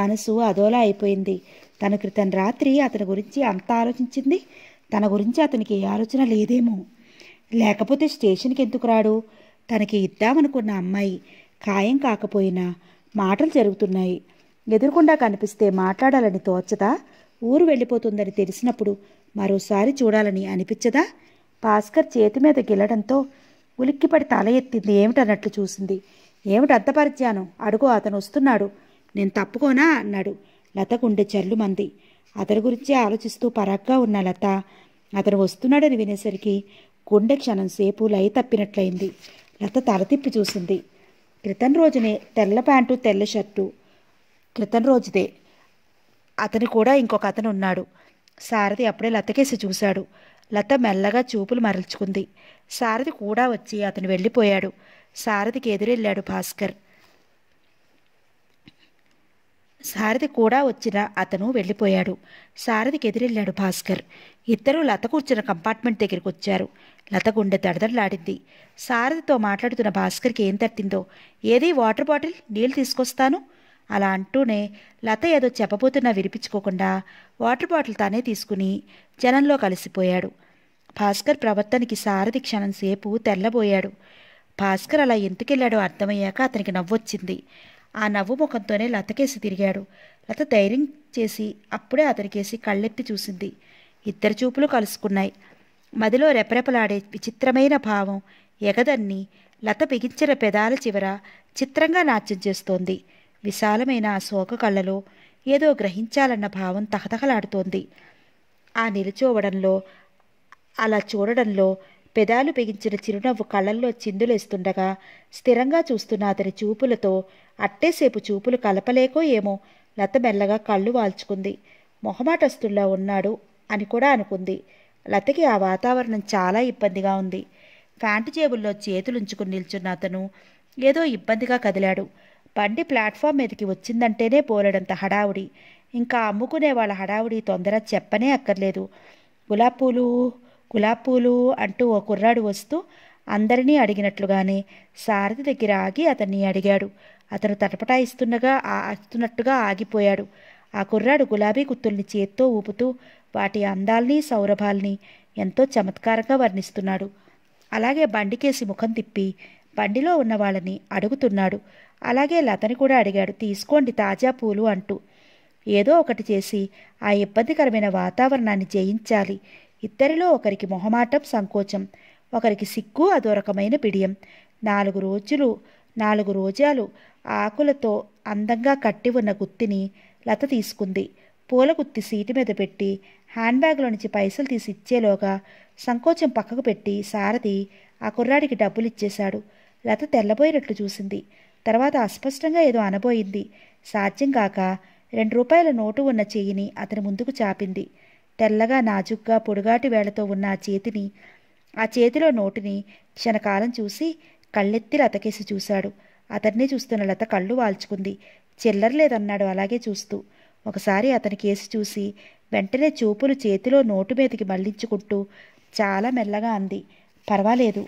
మనసు అదోలా అయిపోయింది తను క్రితం రాత్రి అతని గురించి అంత ఆలోచించింది తన గురించి అతనికి ఏ ఆలోచన లేదేమో లేకపోతే స్టేషన్కి ఎందుకు రాడు తనకి ఇద్దామనుకున్న అమ్మాయి ఖాయం కాకపోయినా మాటలు జరుగుతున్నాయి ఎదురుకుండా కనిపిస్తే మాట్లాడాలని తోచదా ఊరు వెళ్ళిపోతుందని తెలిసినప్పుడు మరోసారి చూడాలని అనిపించదా భాస్కర్ చేతి మీద గిల్లడంతో ఉలిక్కిపడి తల ఎత్తింది ఏమిటన్నట్లు చూసింది ఏమిటి అర్థపరిచాను అడుగు అతను వస్తున్నాడు నేను తప్పుకోనా అన్నాడు లత గుండె మంది అతని గురించి ఆలోచిస్తూ పరాగ్గా ఉన్న లత అతను వస్తున్నాడని వినేసరికి గుండె క్షణం సేపు లయ తప్పినట్లయింది లత తలతిప్పి చూసింది క్రితం రోజునే తెల్ల ప్యాంటు తెల్ల షర్టు క్రితం రోజుదే అతను కూడా ఇంకొక అతను ఉన్నాడు సారథి అప్పుడే లతకేసి చూశాడు లత మెల్లగా చూపులు మరల్చుకుంది సారథి కూడా వచ్చి అతను వెళ్ళిపోయాడు సారథికి ఎదురెళ్ళాడు భాస్కర్ సారథి కూడా వచ్చిన అతను వెళ్ళిపోయాడు సారథికి ఎదురెళ్ళాడు భాస్కర్ ఇద్దరు లత కూర్చున్న కంపార్ట్మెంట్ దగ్గరికి వచ్చారు లత గుండె దడదడలాడింది సారథితో మాట్లాడుతున్న భాస్కర్కి ఏం తట్టిందో ఏది వాటర్ బాటిల్ నీళ్ళు తీసుకొస్తాను అలా అంటూనే లత ఏదో చెప్పబోతున్నా వినిపించుకోకుండా వాటర్ బాటిల్ తానే తీసుకుని జనంలో కలిసిపోయాడు భాస్కర్ ప్రవర్తనకి సారథి క్షణం సేపు తెల్లబోయాడు భాస్కర్ అలా ఎందుకెళ్ళాడో అర్థమయ్యాక అతనికి నవ్వొచ్చింది ఆ నవ్వు ముఖంతోనే లతకేసి తిరిగాడు లత ధైర్యం చేసి అప్పుడే అతనికేసి కళ్ళెత్తి చూసింది ఇద్దరు చూపులు కలుసుకున్నాయి మదిలో రెపరెపలాడే విచిత్రమైన భావం ఎగదన్ని లత బిగించిన పెదాల చివర చిత్రంగా నాట్యం చేస్తోంది విశాలమైన ఆ శోక కళ్ళలో ఏదో గ్రహించాలన్న భావం తహతహలాడుతోంది ఆ నిలుచోవడంలో అలా చూడడంలో పెదాలు బిగించిన చిరునవ్వు కళ్ళల్లో చిందులేస్తుండగా స్థిరంగా చూస్తున్న అతని చూపులతో అట్టేసేపు చూపులు కలపలేకో ఏమో లత మెల్లగా కళ్ళు వాల్చుకుంది మొహమాటస్తుల్లా ఉన్నాడు అని కూడా అనుకుంది లతకి ఆ వాతావరణం చాలా ఇబ్బందిగా ఉంది ప్యాంటు జేబుల్లో చేతులుంచుకుని నిల్చున్న అతను ఏదో ఇబ్బందిగా కదిలాడు బండి ప్లాట్ఫామ్ మీదకి వచ్చిందంటేనే పోలడంత హడావుడి ఇంకా అమ్ముకునే వాళ్ళ హడావుడి తొందర చెప్పనే అక్కర్లేదు గులాబ్ పూలు గులాబ్ పూలు అంటూ ఓ కుర్రాడు వస్తూ అందరినీ అడిగినట్లుగానే సారథి దగ్గర ఆగి అతన్ని అడిగాడు అతను తటపటాయిస్తుండగా ఆస్తున్నట్టుగా ఆగిపోయాడు ఆ కుర్రాడు గులాబీ గుత్తుల్ని చేత్తో ఊపుతూ వాటి అందాల్ని సౌరభాల్ని ఎంతో చమత్కారంగా వర్ణిస్తున్నాడు అలాగే బండికేసి ముఖం తిప్పి బండిలో ఉన్న వాళ్ళని అడుగుతున్నాడు అలాగే లతని కూడా అడిగాడు తీసుకోండి తాజా పూలు అంటూ ఏదో ఒకటి చేసి ఆ ఇబ్బందికరమైన వాతావరణాన్ని జయించాలి ఇద్దరిలో ఒకరికి మొహమాటం సంకోచం ఒకరికి సిగ్గు అదో రకమైన నాలుగు రోజులు నాలుగు రోజాలు ఆకులతో అందంగా కట్టి ఉన్న గుత్తిని లత తీసుకుంది పూల గుత్తి సీటు మీద పెట్టి హ్యాండ్ బ్యాగ్లో నుంచి పైసలు తీసి ఇచ్చేలోగా సంకోచం పక్కకు పెట్టి సారథి ఆ కుర్రాడికి డబ్బులు ఇచ్చేశాడు లత తెల్లబోయినట్లు చూసింది తర్వాత అస్పష్టంగా ఏదో అనబోయింది సాధ్యం కాక రెండు రూపాయల నోటు ఉన్న చెయ్యిని అతని ముందుకు చాపింది తెల్లగా నాజుగ్గా పొడుగాటి వేళ్లతో ఉన్న ఆ చేతిని ఆ చేతిలో నోటిని క్షణకాలం చూసి కళ్ళెత్తి లతకేసి చూశాడు అతన్నే చూస్తున్న లత కళ్ళు వాల్చుకుంది చిల్లరలేదన్నాడు అలాగే చూస్తూ ఒకసారి అతని కేసు చూసి వెంటనే చూపులు చేతిలో నోటు మీదకి మళ్లించుకుంటూ చాలా మెల్లగా అంది పర్వాలేదు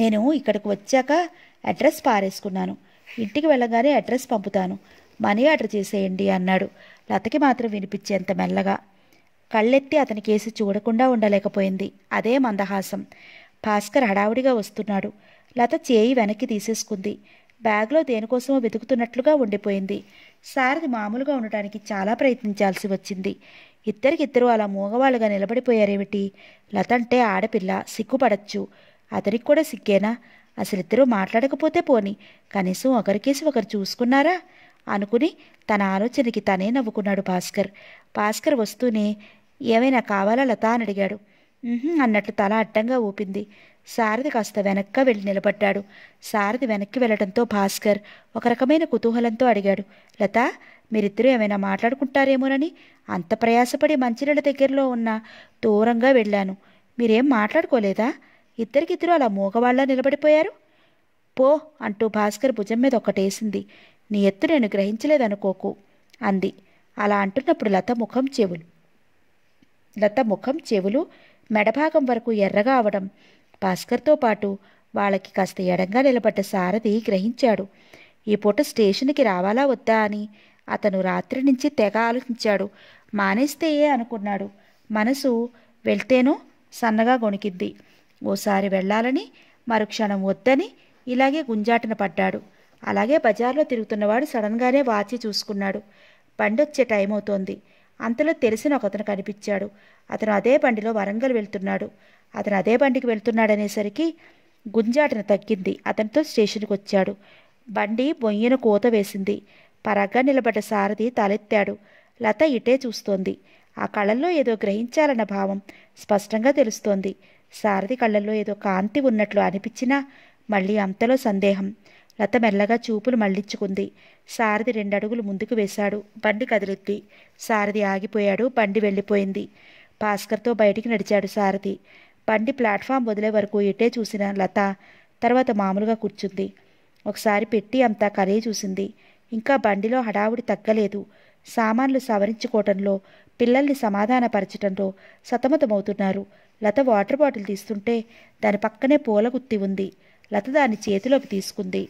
నేను ఇక్కడికి వచ్చాక అడ్రస్ పారేసుకున్నాను ఇంటికి వెళ్ళగానే అడ్రస్ పంపుతాను మనీ ఆర్డర్ చేసేయండి అన్నాడు లతకి మాత్రం వినిపించేంత మెల్లగా కళ్ళెత్తి అతని కేసి చూడకుండా ఉండలేకపోయింది అదే మందహాసం భాస్కర్ హడావుడిగా వస్తున్నాడు లత చేయి వెనక్కి తీసేసుకుంది బ్యాగ్లో దేనికోసమో వెతుకుతున్నట్లుగా ఉండిపోయింది సారథి మామూలుగా ఉండటానికి చాలా ప్రయత్నించాల్సి వచ్చింది ఇద్దరికిద్దరూ అలా మూగవాళ్ళుగా నిలబడిపోయారేమిటి లత అంటే ఆడపిల్ల సిగ్గుపడచ్చు అతనికి కూడా సిగ్గేనా అసలిద్దరూ మాట్లాడకపోతే పోని కనీసం ఒకరికేసి ఒకరు చూసుకున్నారా అనుకుని తన ఆలోచనకి తనే నవ్వుకున్నాడు భాస్కర్ భాస్కర్ వస్తూనే ఏమైనా కావాలా లత అని అడిగాడు అన్నట్లు తల అడ్డంగా ఊపింది సారథి కాస్త వెనక్క వెళ్ళి నిలబడ్డాడు సారథి వెనక్కి వెళ్ళడంతో భాస్కర్ ఒక రకమైన కుతూహలంతో అడిగాడు లత మీరిద్దరూ ఏమైనా మాట్లాడుకుంటారేమోనని అంత ప్రయాసపడి మంచినీళ్ళ దగ్గరలో ఉన్న దూరంగా వెళ్ళాను మీరేం మాట్లాడుకోలేదా ఇద్దరికిద్దరూ అలా మూగవాళ్ళ నిలబడిపోయారు పో అంటూ భాస్కర్ భుజం మీద ఒకటేసింది నీ ఎత్తు నేను గ్రహించలేదనుకోకు అంది అలా అంటున్నప్పుడు లత ముఖం చెవులు లత ముఖం చెవులు మెడభాగం వరకు ఎర్రగా అవడం భాస్కర్తో పాటు వాళ్ళకి కాస్త ఎడంగా నిలబడ్డ సారథి గ్రహించాడు ఈ పూట స్టేషన్కి రావాలా వద్దా అని అతను రాత్రి నుంచి తెగ ఆలోచించాడు మానేస్తే ఏ అనుకున్నాడు మనసు వెళ్తేనో సన్నగా గొణికిద్ది ఓసారి వెళ్ళాలని మరుక్షణం వద్దని ఇలాగే గుంజాటన పడ్డాడు అలాగే బజార్లో తిరుగుతున్నవాడు సడన్గానే వాచి చూసుకున్నాడు బండొచ్చే టైం అవుతోంది అంతలో తెలిసిన ఒకతను కనిపించాడు అతను అదే బండిలో వరంగల్ వెళ్తున్నాడు అతను అదే బండికి వెళ్తున్నాడనేసరికి గుంజాటన తగ్గింది అతనితో స్టేషన్కి వచ్చాడు బండి బొయ్యను కూత వేసింది పరగ్గా నిలబడ్డ సారథి తలెత్తాడు లత ఇటే చూస్తోంది ఆ కళ్ళల్లో ఏదో గ్రహించాలన్న భావం స్పష్టంగా తెలుస్తోంది సారథి కళ్ళల్లో ఏదో కాంతి ఉన్నట్లు అనిపించినా మళ్ళీ అంతలో సందేహం లత మెల్లగా చూపులు మళ్లించుకుంది సారథి రెండడుగులు ముందుకు వేశాడు బండి కదిలిద్ది సారథి ఆగిపోయాడు బండి వెళ్ళిపోయింది భాస్కర్తో బయటికి నడిచాడు సారథి బండి ప్లాట్ఫామ్ వదిలే వరకు ఇటే చూసిన లత తర్వాత మామూలుగా కూర్చుంది ఒకసారి పెట్టి అంతా కరే చూసింది ఇంకా బండిలో హడావుడి తగ్గలేదు సామాన్లు సవరించుకోవటంలో పిల్లల్ని సమాధానపరచటంలో సతమతమవుతున్నారు లత వాటర్ బాటిల్ తీస్తుంటే దాని పక్కనే పూల గుత్తి ఉంది లత దాన్ని చేతిలోకి తీసుకుంది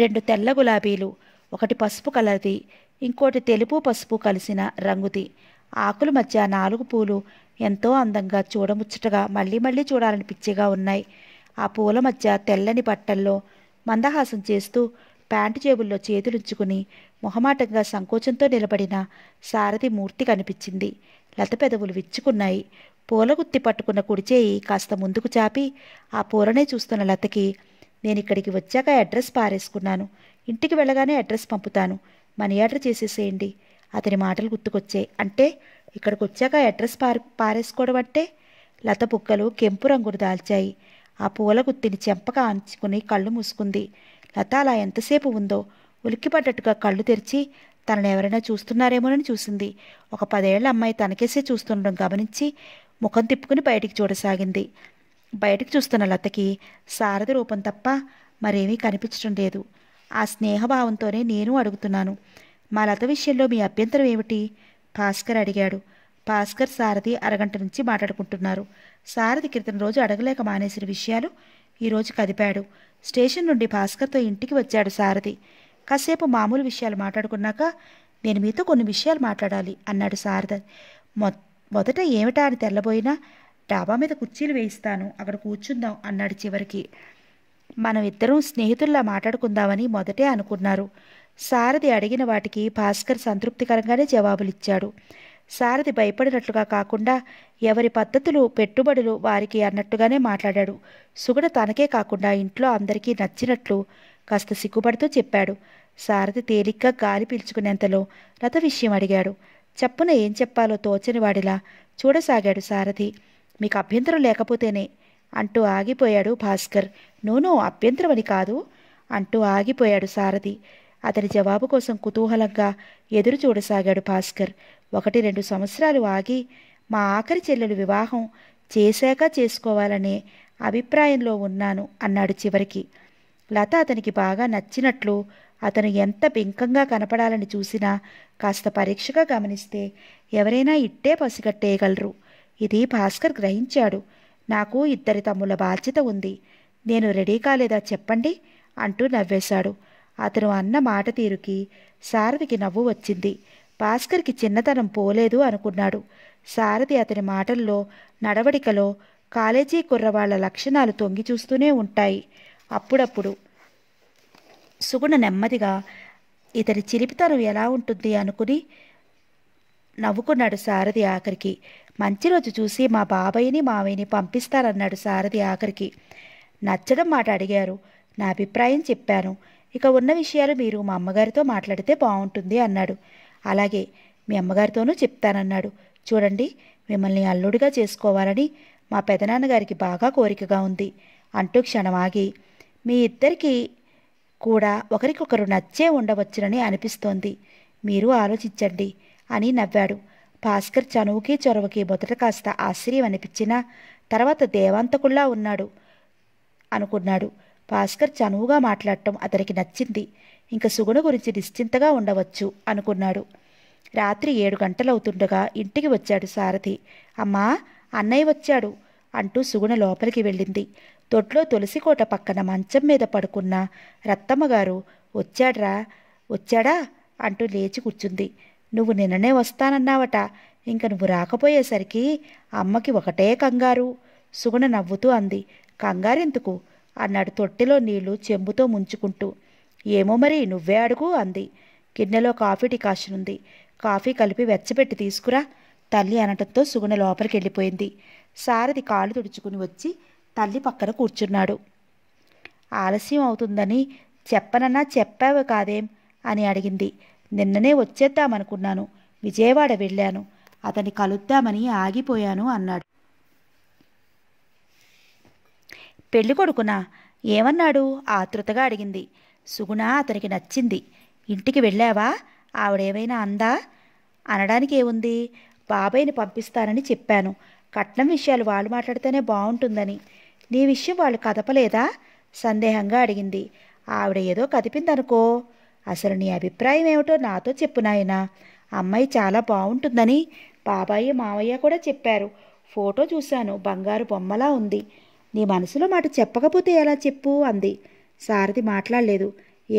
రెండు తెల్ల గులాబీలు ఒకటి పసుపు కలర్ది ఇంకోటి తెలుపు పసుపు కలిసిన రంగుది ఆకుల మధ్య నాలుగు పూలు ఎంతో అందంగా చూడముచ్చటగా మళ్ళీ మళ్ళీ చూడాలని పిచ్చిగా ఉన్నాయి ఆ పూల మధ్య తెల్లని బట్టల్లో మందహాసం చేస్తూ ప్యాంటు జేబుల్లో చేతులుంచుకుని మొహమాటంగా సంకోచంతో నిలబడిన సారథి మూర్తి కనిపించింది లత పెదవులు విచ్చుకున్నాయి పూల గుత్తి పట్టుకున్న కుడిచేయి కాస్త ముందుకు చాపి ఆ పూలనే చూస్తున్న లతకి నేను ఇక్కడికి వచ్చాక అడ్రస్ పారేసుకున్నాను ఇంటికి వెళ్ళగానే అడ్రస్ పంపుతాను మనీ ఆర్డర్ చేసేసేయండి అతని మాటలు గుర్తుకొచ్చాయి అంటే ఇక్కడికి వచ్చాక అడ్రస్ పారి పారేసుకోవడం అంటే లత బుగ్గలు కెంపు రంగును దాల్చాయి ఆ పూల గుత్తిని చెంపగా అంచుకుని కళ్ళు మూసుకుంది లత అలా ఎంతసేపు ఉందో ఉలిక్కిపడ్డట్టుగా కళ్ళు తెరిచి తనను ఎవరైనా చూస్తున్నారేమోనని చూసింది ఒక పదేళ్ల అమ్మాయి తనకేసే చూస్తుండడం గమనించి ముఖం తిప్పుకుని బయటికి చూడసాగింది బయటకు చూస్తున్న లతకి సారథి రూపం తప్ప మరేమీ కనిపించడం లేదు ఆ స్నేహభావంతోనే నేను అడుగుతున్నాను మా లత విషయంలో మీ అభ్యంతరం ఏమిటి భాస్కర్ అడిగాడు భాస్కర్ సారథి అరగంట నుంచి మాట్లాడుకుంటున్నారు సారథి క్రితం రోజు అడగలేక మానేసిన విషయాలు ఈరోజు కదిపాడు స్టేషన్ నుండి భాస్కర్తో ఇంటికి వచ్చాడు సారథి కాసేపు మామూలు విషయాలు మాట్లాడుకున్నాక నేను మీతో కొన్ని విషయాలు మాట్లాడాలి అన్నాడు మొ మొదట ఏమిటా అని తెల్లబోయినా డాబా మీద కుర్చీలు వేయిస్తాను అక్కడ కూర్చుందాం అన్నాడు చివరికి మనం ఇద్దరం స్నేహితుల్లా మాట్లాడుకుందామని మొదటే అనుకున్నారు సారథి అడిగిన వాటికి భాస్కర్ సంతృప్తికరంగానే జవాబులిచ్చాడు సారథి భయపడినట్లుగా కాకుండా ఎవరి పద్ధతులు పెట్టుబడులు వారికి అన్నట్టుగానే మాట్లాడాడు సుగడ తనకే కాకుండా ఇంట్లో అందరికీ నచ్చినట్లు కాస్త సిగ్గుపడుతూ చెప్పాడు సారథి తేలిగ్గా గాలి పీల్చుకునేంతలో రథ విషయం అడిగాడు చప్పున ఏం చెప్పాలో తోచని వాడిలా చూడసాగాడు సారథి మీకు అభ్యంతరం లేకపోతేనే అంటూ ఆగిపోయాడు భాస్కర్ నూనో అభ్యంతరమని కాదు అంటూ ఆగిపోయాడు సారథి అతని జవాబు కోసం కుతూహలంగా ఎదురు చూడసాగాడు భాస్కర్ ఒకటి రెండు సంవత్సరాలు ఆగి మా ఆఖరి చెల్లెలు వివాహం చేశాక చేసుకోవాలనే అభిప్రాయంలో ఉన్నాను అన్నాడు చివరికి లత అతనికి బాగా నచ్చినట్లు అతను ఎంత బింకంగా కనపడాలని చూసినా కాస్త పరీక్షగా గమనిస్తే ఎవరైనా ఇట్టే పసిగట్టేయగలరు ఇది భాస్కర్ గ్రహించాడు నాకు ఇద్దరి తమ్ముల బాధ్యత ఉంది నేను రెడీ కాలేదా చెప్పండి అంటూ నవ్వేశాడు అతను అన్న మాట తీరుకి సారథికి నవ్వు వచ్చింది భాస్కర్కి చిన్నతనం పోలేదు అనుకున్నాడు సారథి అతని మాటల్లో నడవడికలో కాలేజీ కుర్రవాళ్ల లక్షణాలు తొంగి చూస్తూనే ఉంటాయి అప్పుడప్పుడు సుగుణ నెమ్మదిగా ఇతని చిరిపితనం ఎలా ఉంటుంది అనుకుని నవ్వుకున్నాడు సారథి ఆఖరికి మంచి రోజు చూసి మా బాబాయిని మావయ్యని పంపిస్తారన్నాడు సారథి ఆఖరికి నచ్చడం మాట అడిగారు నా అభిప్రాయం చెప్పాను ఇక ఉన్న విషయాలు మీరు మా అమ్మగారితో మాట్లాడితే బాగుంటుంది అన్నాడు అలాగే మీ అమ్మగారితోనూ చెప్తానన్నాడు చూడండి మిమ్మల్ని అల్లుడిగా చేసుకోవాలని మా పెదనాన్నగారికి బాగా కోరికగా ఉంది అంటూ క్షణం ఆగి మీ ఇద్దరికీ కూడా ఒకరికొకరు నచ్చే ఉండవచ్చునని అనిపిస్తోంది మీరు ఆలోచించండి అని నవ్వాడు భాస్కర్ చనువుకి చొరవకి మొదట కాస్త ఆశ్చర్యం అనిపించినా తర్వాత దేవాంతకుల్లా ఉన్నాడు అనుకున్నాడు భాస్కర్ చనువుగా మాట్లాడటం అతనికి నచ్చింది ఇంకా సుగుణ గురించి నిశ్చింతగా ఉండవచ్చు అనుకున్నాడు రాత్రి ఏడు గంటలవుతుండగా ఇంటికి వచ్చాడు సారథి అమ్మా అన్నయ్య వచ్చాడు అంటూ సుగుణ లోపలికి వెళ్ళింది దొడ్లో తులసికోట పక్కన మంచం మీద పడుకున్న రత్తమ్మగారు వచ్చాడ్రా వచ్చాడా అంటూ లేచి కూర్చుంది నువ్వు నిన్ననే వస్తానన్నావట ఇంక నువ్వు రాకపోయేసరికి అమ్మకి ఒకటే కంగారు సుగుణ నవ్వుతూ అంది కంగారెందుకు అన్నాడు తొట్టిలో నీళ్లు చెంబుతో ముంచుకుంటూ ఏమో మరి నువ్వే అడుగు అంది గిన్నెలో కాఫీ డికాషన్ ఉంది కాఫీ కలిపి వెచ్చబెట్టి తీసుకురా తల్లి అనటంతో సుగుణ లోపలికి వెళ్ళిపోయింది సారథి కాలు తుడుచుకుని వచ్చి తల్లి పక్కన కూర్చున్నాడు ఆలస్యం అవుతుందని చెప్పనన్నా చెప్పావు కాదేం అని అడిగింది నిన్ననే వచ్చేద్దామనుకున్నాను విజయవాడ వెళ్ళాను అతని కలుద్దామని ఆగిపోయాను అన్నాడు పెళ్ళికొడుకునా ఏమన్నాడు ఆతృతగా అడిగింది సుగుణ అతనికి నచ్చింది ఇంటికి వెళ్ళావా ఆవిడేమైనా అందా అనడానికి ఏముంది బాబాయ్ని పంపిస్తానని చెప్పాను కట్నం విషయాలు వాళ్ళు మాట్లాడితేనే బాగుంటుందని నీ విషయం వాళ్ళు కదపలేదా సందేహంగా అడిగింది ఆవిడ ఏదో కదిపిందనుకో అసలు నీ అభిప్రాయం ఏమిటో నాతో చెప్పు నాయనా అమ్మాయి చాలా బాగుంటుందని బాబాయ్య మావయ్య కూడా చెప్పారు ఫోటో చూశాను బంగారు బొమ్మలా ఉంది నీ మనసులో మాట చెప్పకపోతే ఎలా చెప్పు అంది సారథి మాట్లాడలేదు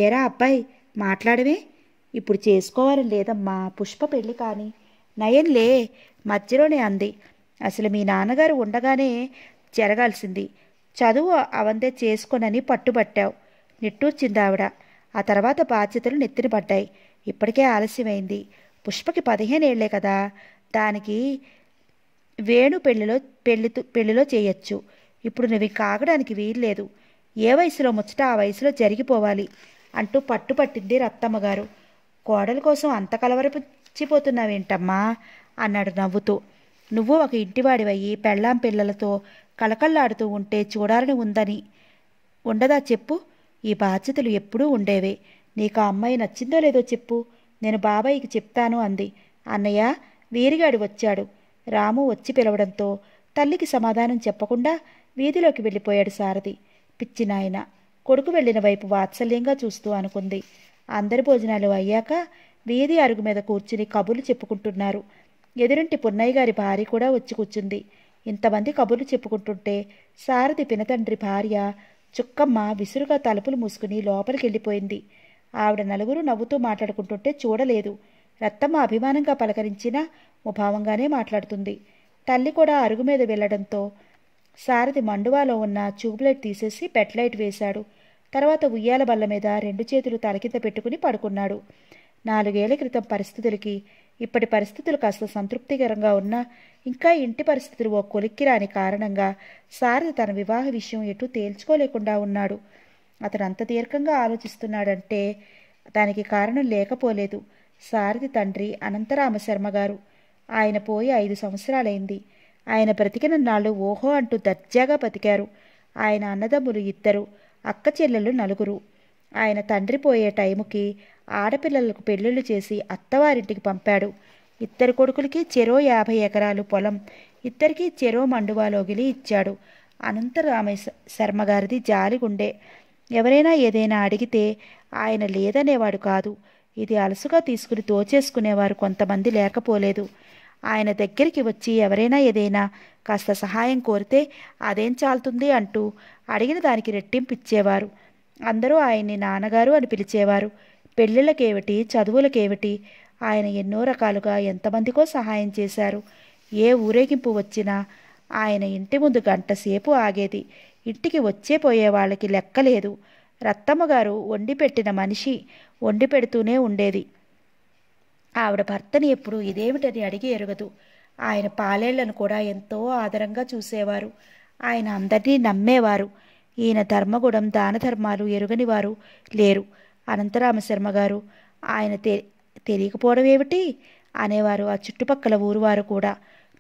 ఏరా అబ్బాయి మాట్లాడవే ఇప్పుడు చేసుకోవాలని లేదమ్మా పుష్ప పెళ్ళి కానీ నయంలే మధ్యలోనే అంది అసలు మీ నాన్నగారు ఉండగానే జరగాల్సింది చదువు అవందే చేసుకోనని పట్టుబట్టావు ఆవిడ ఆ తర్వాత బాధ్యతలు నెత్తిన పడ్డాయి ఇప్పటికే ఆలస్యమైంది పుష్పకి పదిహేను ఏళ్లే కదా దానికి వేణు పెళ్లిలో పెళ్లి పెళ్లిలో చేయొచ్చు ఇప్పుడు నువ్వు కాగడానికి వీల్లేదు ఏ వయసులో ముచ్చట ఆ వయసులో జరిగిపోవాలి అంటూ పట్టుపట్టింది రత్తమ్మగారు కోడల కోసం అంత కలవరపుచ్చిపోతున్నావేంటమ్మా అన్నాడు నవ్వుతూ నువ్వు ఒక ఇంటివాడివయ్యి పెళ్ళాం పిల్లలతో కలకళ్ళాడుతూ ఉంటే చూడాలని ఉందని ఉండదా చెప్పు ఈ బాధ్యతలు ఎప్పుడూ ఉండేవే నీకు ఆ అమ్మాయి నచ్చిందో లేదో చెప్పు నేను బాబాయికి చెప్తాను అంది అన్నయ్య వీరిగాడు వచ్చాడు రాము వచ్చి పిలవడంతో తల్లికి సమాధానం చెప్పకుండా వీధిలోకి వెళ్ళిపోయాడు సారథి పిచ్చి నాయన కొడుకు వెళ్ళిన వైపు వాత్సల్యంగా చూస్తూ అనుకుంది అందరి భోజనాలు అయ్యాక వీధి అరుగు మీద కూర్చుని కబుర్లు చెప్పుకుంటున్నారు ఎదురింటి పున్నయ్య గారి భార్య కూడా వచ్చి కూర్చుంది ఇంతమంది కబుర్లు చెప్పుకుంటుంటే సారథి పినతండ్రి భార్య చుక్కమ్మ విసురుగా తలుపులు మూసుకుని లోపలికి వెళ్ళిపోయింది ఆవిడ నలుగురు నవ్వుతూ మాట్లాడుకుంటుంటే చూడలేదు రత్తమ్మ అభిమానంగా పలకరించినా ముభావంగానే మాట్లాడుతుంది తల్లి కూడా అరుగు మీద వెళ్లడంతో సారథి మండువాలో ఉన్న ట్యూబ్లైట్ తీసేసి పెట్లైట్ వేశాడు తర్వాత ఉయ్యాల బల్ల మీద రెండు చేతులు తలకింద పెట్టుకుని పడుకున్నాడు నాలుగేళ్ల క్రితం పరిస్థితులకి ఇప్పటి పరిస్థితులు కాస్త సంతృప్తికరంగా ఉన్నా ఇంకా ఇంటి పరిస్థితులు ఓ కొలిక్కిరాని కారణంగా సారథి తన వివాహ విషయం ఎటు తేల్చుకోలేకుండా ఉన్నాడు అతను అంత దీర్ఘంగా ఆలోచిస్తున్నాడంటే దానికి కారణం లేకపోలేదు సారథి తండ్రి అనంతరామ శర్మ గారు ఆయన పోయి ఐదు సంవత్సరాలైంది ఆయన బ్రతికిన నాళ్ళు ఓహో అంటూ దర్జాగా బతికారు ఆయన అన్నదమ్ములు ఇద్దరు అక్క నలుగురు ఆయన తండ్రి పోయే టైముకి ఆడపిల్లలకు పెళ్ళిళ్ళు చేసి అత్తవారింటికి పంపాడు ఇద్దరు కొడుకులకి చెరో యాభై ఎకరాలు పొలం ఇద్దరికీ చెరో మండువాలోగిలి ఇచ్చాడు అనంతరామేశ శర్మగారిది జాలిగుండే ఎవరైనా ఏదైనా అడిగితే ఆయన లేదనేవాడు కాదు ఇది అలసుగా తీసుకుని తోచేసుకునేవారు కొంతమంది లేకపోలేదు ఆయన దగ్గరికి వచ్చి ఎవరైనా ఏదైనా కాస్త సహాయం కోరితే అదేం చాలుతుంది అంటూ అడిగిన దానికి రెట్టింపు ఇచ్చేవారు అందరూ ఆయన్ని నాన్నగారు అని పిలిచేవారు పెళ్ళిళ్ళకేమిటి చదువులకేమిటి ఆయన ఎన్నో రకాలుగా ఎంతమందికో సహాయం చేశారు ఏ ఊరేగింపు వచ్చినా ఆయన ఇంటి ముందు గంటసేపు ఆగేది ఇంటికి వచ్చే పోయే వాళ్ళకి లెక్కలేదు రత్తమ్మగారు వండి పెట్టిన మనిషి వండి పెడుతూనే ఉండేది ఆవిడ భర్తని ఎప్పుడు ఇదేమిటని అడిగి ఎరగదు ఆయన పాలేళ్లను కూడా ఎంతో ఆదరంగా చూసేవారు ఆయన అందరినీ నమ్మేవారు ఈయన ధర్మగుణం దాన ధర్మాలు ఎరుగనివారు లేరు అనంతరామశర్మ గారు ఆయన తె తెలియకపోవడం ఏమిటి అనేవారు ఆ చుట్టుపక్కల ఊరువారు కూడా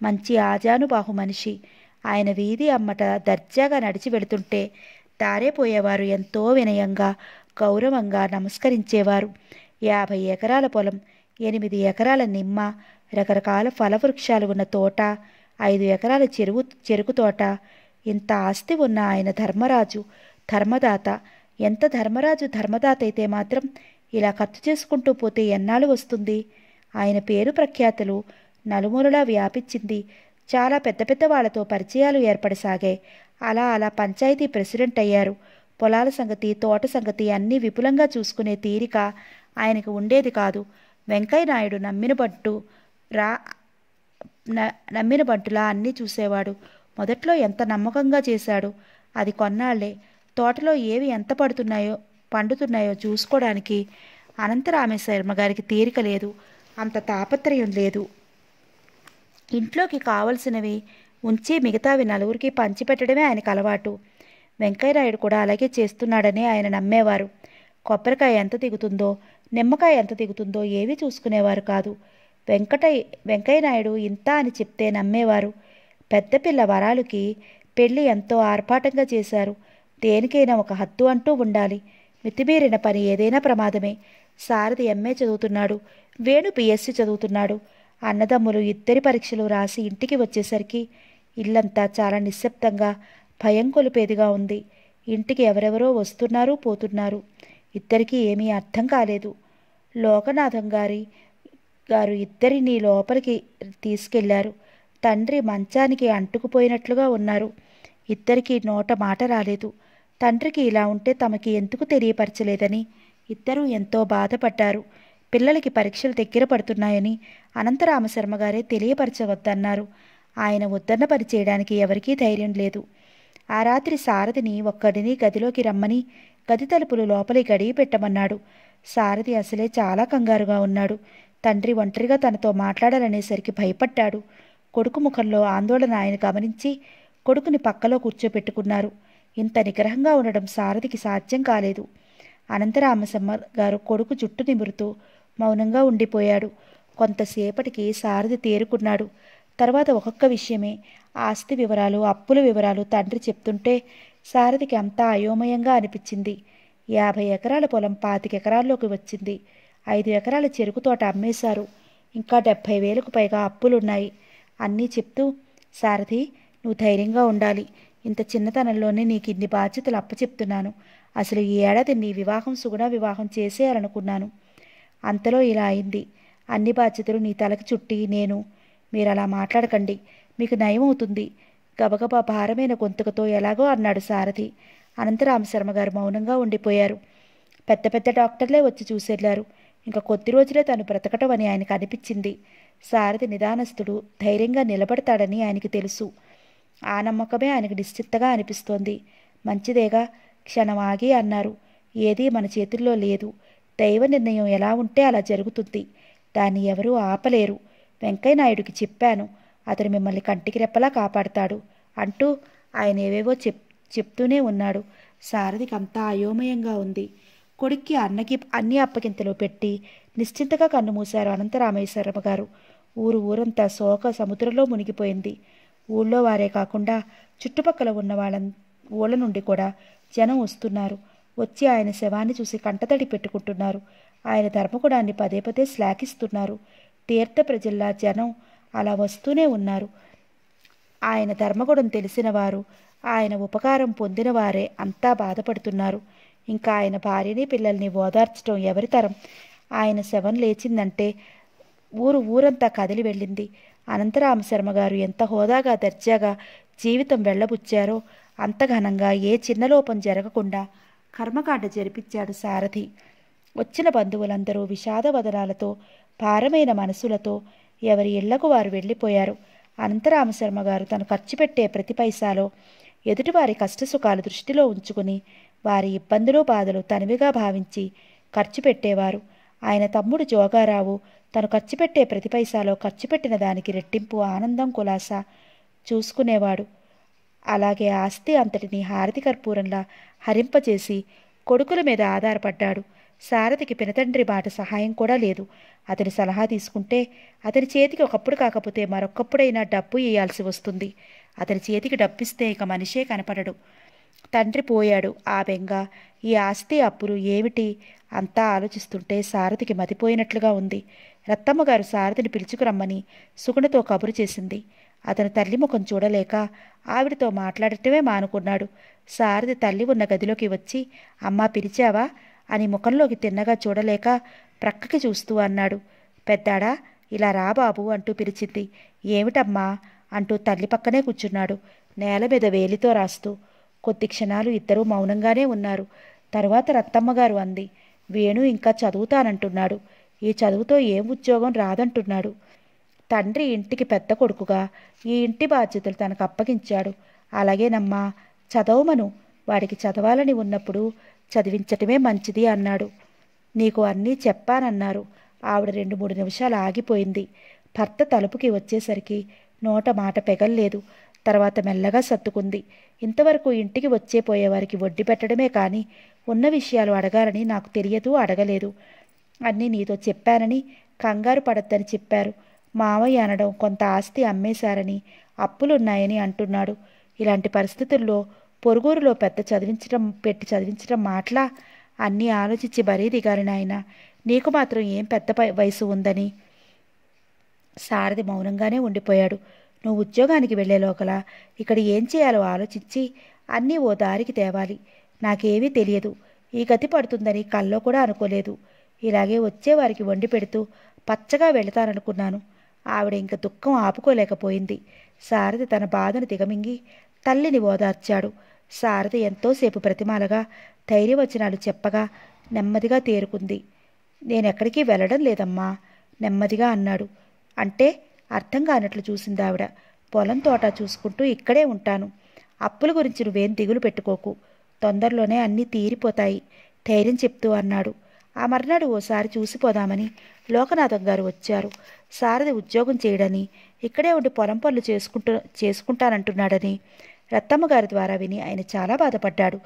మంచి ఆజానుబాహు మనిషి ఆయన వీధి అమ్మట దర్జాగా నడిచి వెళుతుంటే దారేపోయేవారు ఎంతో వినయంగా గౌరవంగా నమస్కరించేవారు యాభై ఎకరాల పొలం ఎనిమిది ఎకరాల నిమ్మ రకరకాల ఫలవృక్షాలు ఉన్న తోట ఐదు ఎకరాల చెరువు చెరుకు తోట ఇంత ఆస్తి ఉన్న ఆయన ధర్మరాజు ధర్మదాత ఎంత ధర్మరాజు ధర్మదాత అయితే మాత్రం ఇలా ఖర్చు చేసుకుంటూ పోతే ఎన్నాళ్ళు వస్తుంది ఆయన పేరు ప్రఖ్యాతులు నలుమూలలా వ్యాపించింది చాలా పెద్ద పెద్ద వాళ్లతో పరిచయాలు ఏర్పడసాగాయి అలా అలా పంచాయతీ ప్రెసిడెంట్ అయ్యారు పొలాల సంగతి తోట సంగతి అన్నీ విపులంగా చూసుకునే తీరిక ఆయనకు ఉండేది కాదు వెంకయ్య నాయుడు నమ్మిన బంటు రా నమ్మిన బంటులా అన్నీ చూసేవాడు మొదట్లో ఎంత నమ్మకంగా చేశాడు అది కొన్నాళ్లే తోటలో ఏవి ఎంత పడుతున్నాయో పండుతున్నాయో చూసుకోవడానికి అనంతరామేశ్వర్మ గారికి తీరిక లేదు అంత తాపత్రయం లేదు ఇంట్లోకి కావలసినవి ఉంచి మిగతావి నలుగురికి పంచిపెట్టడమే ఆయనకు అలవాటు వెంకయ్యనాయుడు కూడా అలాగే చేస్తున్నాడని ఆయన నమ్మేవారు కొబ్బరికాయ ఎంత దిగుతుందో నిమ్మకాయ ఎంత దిగుతుందో ఏవి చూసుకునేవారు కాదు వెంకటయ్య వెంకయ్యనాయుడు ఇంత అని చెప్తే నమ్మేవారు పెద్దపిల్ల వరాలుకి పెళ్ళి ఎంతో ఆర్భాటంగా చేశారు దేనికైనా ఒక హద్దు అంటూ ఉండాలి మితిమీరిన పని ఏదైనా ప్రమాదమే సారథి ఎంఏ చదువుతున్నాడు వేణు బీఎస్సీ చదువుతున్నాడు అన్నదమ్ములు ఇద్దరి పరీక్షలు రాసి ఇంటికి వచ్చేసరికి ఇల్లంతా చాలా నిశ్శబ్దంగా భయం కొలిపేదిగా ఉంది ఇంటికి ఎవరెవరో వస్తున్నారు పోతున్నారు ఇద్దరికీ ఏమీ అర్థం కాలేదు లోకనాథం గారి గారు ఇద్దరిని లోపలికి తీసుకెళ్లారు తండ్రి మంచానికి అంటుకుపోయినట్లుగా ఉన్నారు ఇద్దరికీ నోట మాట రాలేదు తండ్రికి ఇలా ఉంటే తమకి ఎందుకు తెలియపరచలేదని ఇద్దరూ ఎంతో బాధపడ్డారు పిల్లలకి పరీక్షలు దగ్గర పడుతున్నాయని అనంతరామశర్మ గారే తెలియపరచవద్దన్నారు ఆయన ఉద్దరణ చేయడానికి ఎవరికీ ధైర్యం లేదు ఆ రాత్రి సారథిని ఒక్కడిని గదిలోకి రమ్మని గది తలుపులు లోపలి గడిగి పెట్టమన్నాడు సారథి అసలే చాలా కంగారుగా ఉన్నాడు తండ్రి ఒంటరిగా తనతో మాట్లాడాలనేసరికి భయపడ్డాడు కొడుకు ముఖంలో ఆందోళన ఆయన గమనించి కొడుకుని పక్కలో కూర్చోపెట్టుకున్నారు ఇంత నిగ్రహంగా ఉండడం సారథికి సాధ్యం కాలేదు అనంతరామసమ్మ గారు కొడుకు జుట్టు నిమురుతూ మౌనంగా ఉండిపోయాడు కొంతసేపటికి సారథి తేరుకున్నాడు తర్వాత ఒక్కొక్క విషయమే ఆస్తి వివరాలు అప్పుల వివరాలు తండ్రి చెప్తుంటే సారథికి అంతా అయోమయంగా అనిపించింది యాభై ఎకరాల పొలం ఎకరాల్లోకి వచ్చింది ఐదు ఎకరాల చెరుకు తోట అమ్మేశారు ఇంకా డెబ్భై వేలకు పైగా అప్పులున్నాయి అన్నీ చెప్తూ సారథి నువ్వు ధైర్యంగా ఉండాలి ఇంత చిన్నతనంలోనే నీకు ఇన్ని బాధ్యతలు అప్పచెప్తున్నాను అసలు ఈ ఏడాది నీ వివాహం సుగుణ వివాహం చేసేయాలనుకున్నాను అంతలో ఇలా అయింది అన్ని బాధ్యతలు నీ తలకి చుట్టి నేను మీరు అలా మాట్లాడకండి మీకు నయమవుతుంది గబగబా భారమైన గొంతుకతో ఎలాగో అన్నాడు సారథి అనంతరామ శర్మ గారు మౌనంగా ఉండిపోయారు పెద్ద పెద్ద డాక్టర్లే వచ్చి చూసేళ్లారు ఇంకా కొద్ది రోజులే తను బ్రతకటం అని ఆయనకు అనిపించింది సారథి నిదానస్తుడు ధైర్యంగా నిలబడతాడని ఆయనకి తెలుసు ఆ నమ్మకమే ఆయనకు నిశ్చిత్తగా అనిపిస్తోంది మంచిదేగా క్షణం ఆగి అన్నారు ఏదీ మన చేతుల్లో లేదు దైవ నిర్ణయం ఎలా ఉంటే అలా జరుగుతుంది దాన్ని ఎవరూ ఆపలేరు వెంకయ్యనాయుడికి చెప్పాను అతను మిమ్మల్ని కంటికి రెప్పలా కాపాడతాడు అంటూ ఆయన ఏవేవో చెప్ చెప్తూనే ఉన్నాడు సారథికి అంతా అయోమయంగా ఉంది కొడుక్కి అన్నకి అన్ని అప్పగింతలు పెట్టి నిశ్చింతగా కన్నుమూశారు అనంతరామేశ్వరమ్మ గారు ఊరు ఊరంతా శోక సముద్రంలో మునిగిపోయింది ఊళ్ళో వారే కాకుండా చుట్టుపక్కల ఉన్న వాళ్ళ ఊళ్ళ నుండి కూడా జనం వస్తున్నారు వచ్చి ఆయన శవాన్ని చూసి కంటతడి పెట్టుకుంటున్నారు ఆయన ధర్మకుడాన్ని పదే పదే శ్లాఘిస్తున్నారు తీర్థ ప్రజల్లా జనం అలా వస్తూనే ఉన్నారు ఆయన ధర్మగుణం తెలిసిన వారు ఆయన ఉపకారం పొందిన వారే అంతా బాధపడుతున్నారు ఇంకా ఆయన భార్యని పిల్లల్ని ఓదార్చడం ఎవరి తరం ఆయన శవం లేచిందంటే ఊరు ఊరంతా కదిలి వెళ్ళింది అనంతరామ శర్మ గారు ఎంత హోదాగా దర్జాగా జీవితం వెళ్ళబుచ్చారో అంత ఘనంగా ఏ చిన్న లోపం జరగకుండా కర్మకాండ జరిపించాడు సారథి వచ్చిన బంధువులందరూ విషాదవదనాలతో భారమైన మనసులతో ఎవరి ఇళ్లకు వారు వెళ్ళిపోయారు అనంతరామ శర్మ గారు తను ఖర్చు పెట్టే ప్రతి పైసాలో ఎదుటివారి కష్టసుఖాలు దృష్టిలో ఉంచుకుని వారి ఇబ్బందులు బాధలు తనివిగా భావించి ఖర్చు పెట్టేవారు ఆయన తమ్ముడు జోగారావు తను ఖర్చు పెట్టే ప్రతి పైసాలో ఖర్చు పెట్టిన దానికి రెట్టింపు ఆనందం కులాస చూసుకునేవాడు అలాగే ఆస్తి అంతటిని హారతి కర్పూరంలా హరింపజేసి కొడుకుల మీద ఆధారపడ్డాడు సారథికి పినతండ్రి మాట సహాయం కూడా లేదు అతని సలహా తీసుకుంటే అతని చేతికి ఒకప్పుడు కాకపోతే మరొకప్పుడైనా డబ్బు ఇయ్యాల్సి వస్తుంది అతని చేతికి డబ్బిస్తే ఇక మనిషే కనపడడు తండ్రి పోయాడు ఆ బెంగ ఈ ఆస్తి అప్పులు ఏమిటి అంతా ఆలోచిస్తుంటే సారథికి మతిపోయినట్లుగా ఉంది రత్తమ్మగారు సారథిని పిలుచుకురమ్మని సుగుణతో కబురు చేసింది అతను తల్లి ముఖం చూడలేక ఆవిడతో మాట్లాడటమే మానుకున్నాడు సారథి తల్లి ఉన్న గదిలోకి వచ్చి అమ్మా పిలిచావా అని ముఖంలోకి తిన్నగా చూడలేక ప్రక్కకి చూస్తూ అన్నాడు పెద్దాడా ఇలా రా బాబు అంటూ పిలిచింది ఏమిటమ్మా అంటూ తల్లి పక్కనే కూర్చున్నాడు నేల మీద వేలితో రాస్తూ కొద్ది క్షణాలు ఇద్దరూ మౌనంగానే ఉన్నారు తర్వాత రత్తమ్మగారు అంది వేణు ఇంకా చదువుతానంటున్నాడు ఈ చదువుతో ఏం ఉద్యోగం రాదంటున్నాడు తండ్రి ఇంటికి పెద్ద కొడుకుగా ఈ ఇంటి బాధ్యతలు తనకు అప్పగించాడు అలాగేనమ్మా చదవమను వాడికి చదవాలని ఉన్నప్పుడు చదివించటమే మంచిది అన్నాడు నీకు అన్నీ చెప్పానన్నారు ఆవిడ రెండు మూడు నిమిషాలు ఆగిపోయింది భర్త తలుపుకి వచ్చేసరికి నోట మాట పెగల్లేదు తర్వాత మెల్లగా సర్దుకుంది ఇంతవరకు ఇంటికి వచ్చే పోయేవారికి వడ్డీ పెట్టడమే కానీ ఉన్న విషయాలు అడగాలని నాకు తెలియదు అడగలేదు అన్నీ నీతో చెప్పానని కంగారు పడద్దని చెప్పారు మావయ్య అనడం కొంత ఆస్తి అమ్మేశారని అప్పులున్నాయని అంటున్నాడు ఇలాంటి పరిస్థితుల్లో పొరుగురులో పెద్ద చదివించడం పెట్టి చదివించడం మాట్లా అన్నీ ఆలోచించి బరీ దిగారు నాయన నీకు మాత్రం ఏం పెద్ద వయసు ఉందని సారథి మౌనంగానే ఉండిపోయాడు నువ్వు ఉద్యోగానికి వెళ్ళేలోకలా ఇక్కడ ఏం చేయాలో ఆలోచించి అన్నీ ఓ దారికి తేవాలి నాకేమీ తెలియదు ఈ గతి పడుతుందని కల్లో కూడా అనుకోలేదు ఇలాగే వచ్చేవారికి వండి పెడుతూ పచ్చగా వెళతాననుకున్నాను ఆవిడ ఇంక దుఃఖం ఆపుకోలేకపోయింది సారథి తన బాధను దిగమింగి తల్లిని ఓదార్చాడు సారథి ఎంతోసేపు ప్రతిమాలగా ధైర్యవచనాలు చెప్పగా నెమ్మదిగా తేరుకుంది నేనెక్కడికి వెళ్ళడం లేదమ్మా నెమ్మదిగా అన్నాడు అంటే అర్థం కానట్లు చూసింది ఆవిడ పొలం తోట చూసుకుంటూ ఇక్కడే ఉంటాను అప్పుల గురించి నువ్వేం దిగులు పెట్టుకోకు తొందరలోనే అన్నీ తీరిపోతాయి ధైర్యం చెప్తూ అన్నాడు ఆ మర్నాడు ఓసారి చూసిపోదామని లోకనాథం గారు వచ్చారు సారథి ఉద్యోగం చేయడని ఇక్కడే ఉండి పొలం పనులు చేసుకుంటూ చేసుకుంటానంటున్నాడని రత్తమ్మ గారి ద్వారా విని ఆయన చాలా బాధపడ్డాడు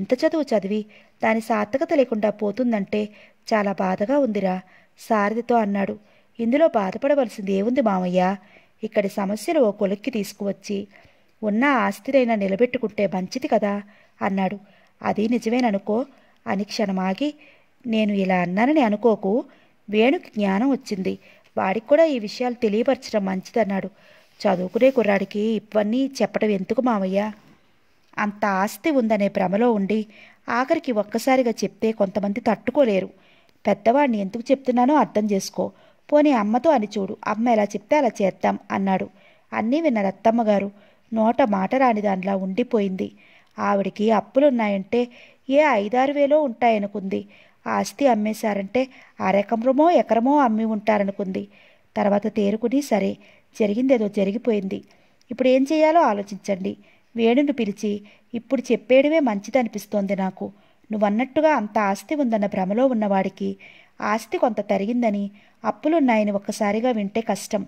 ఇంత చదువు చదివి దాని సార్థకత లేకుండా పోతుందంటే చాలా బాధగా ఉందిరా సారథితో అన్నాడు ఇందులో బాధపడవలసింది ఏముంది మామయ్య ఇక్కడి సమస్యలు ఓ కొలిక్కి తీసుకువచ్చి ఉన్న ఆస్తినైనా నిలబెట్టుకుంటే మంచిది కదా అన్నాడు అది నిజమేననుకో అని క్షణమాగి నేను ఇలా అన్నానని అనుకోకు వేణుకి జ్ఞానం వచ్చింది వాడికి కూడా ఈ విషయాలు తెలియపరచడం మంచిదన్నాడు చదువుకునే కుర్రాడికి ఇవన్నీ చెప్పడం ఎందుకు మామయ్య అంత ఆస్తి ఉందనే భ్రమలో ఉండి ఆఖరికి ఒక్కసారిగా చెప్తే కొంతమంది తట్టుకోలేరు పెద్దవాడిని ఎందుకు చెప్తున్నానో అర్థం చేసుకో పోనీ అమ్మతో అని చూడు అమ్మ ఎలా చెప్తే అలా చేద్దాం అన్నాడు అన్నీ విన్న రత్తమ్మగారు నోట మాట రాని దానిలా ఉండిపోయింది ఆవిడికి అప్పులున్నాయంటే ఏ ఐదారు వేలో ఉంటాయనుకుంది ఆస్తి అమ్మేశారంటే అరకమ్రమో ఎకరమో అమ్మి ఉంటారనుకుంది తర్వాత తేరుకుని సరే జరిగిందేదో జరిగిపోయింది ఇప్పుడు ఏం చేయాలో ఆలోచించండి వేణుని పిలిచి ఇప్పుడు చెప్పేయడమే మంచిదనిపిస్తోంది నాకు నువ్వన్నట్టుగా అంత ఆస్తి ఉందన్న భ్రమలో ఉన్నవాడికి ఆస్తి కొంత తరిగిందని అప్పులున్నాయని ఒక్కసారిగా వింటే కష్టం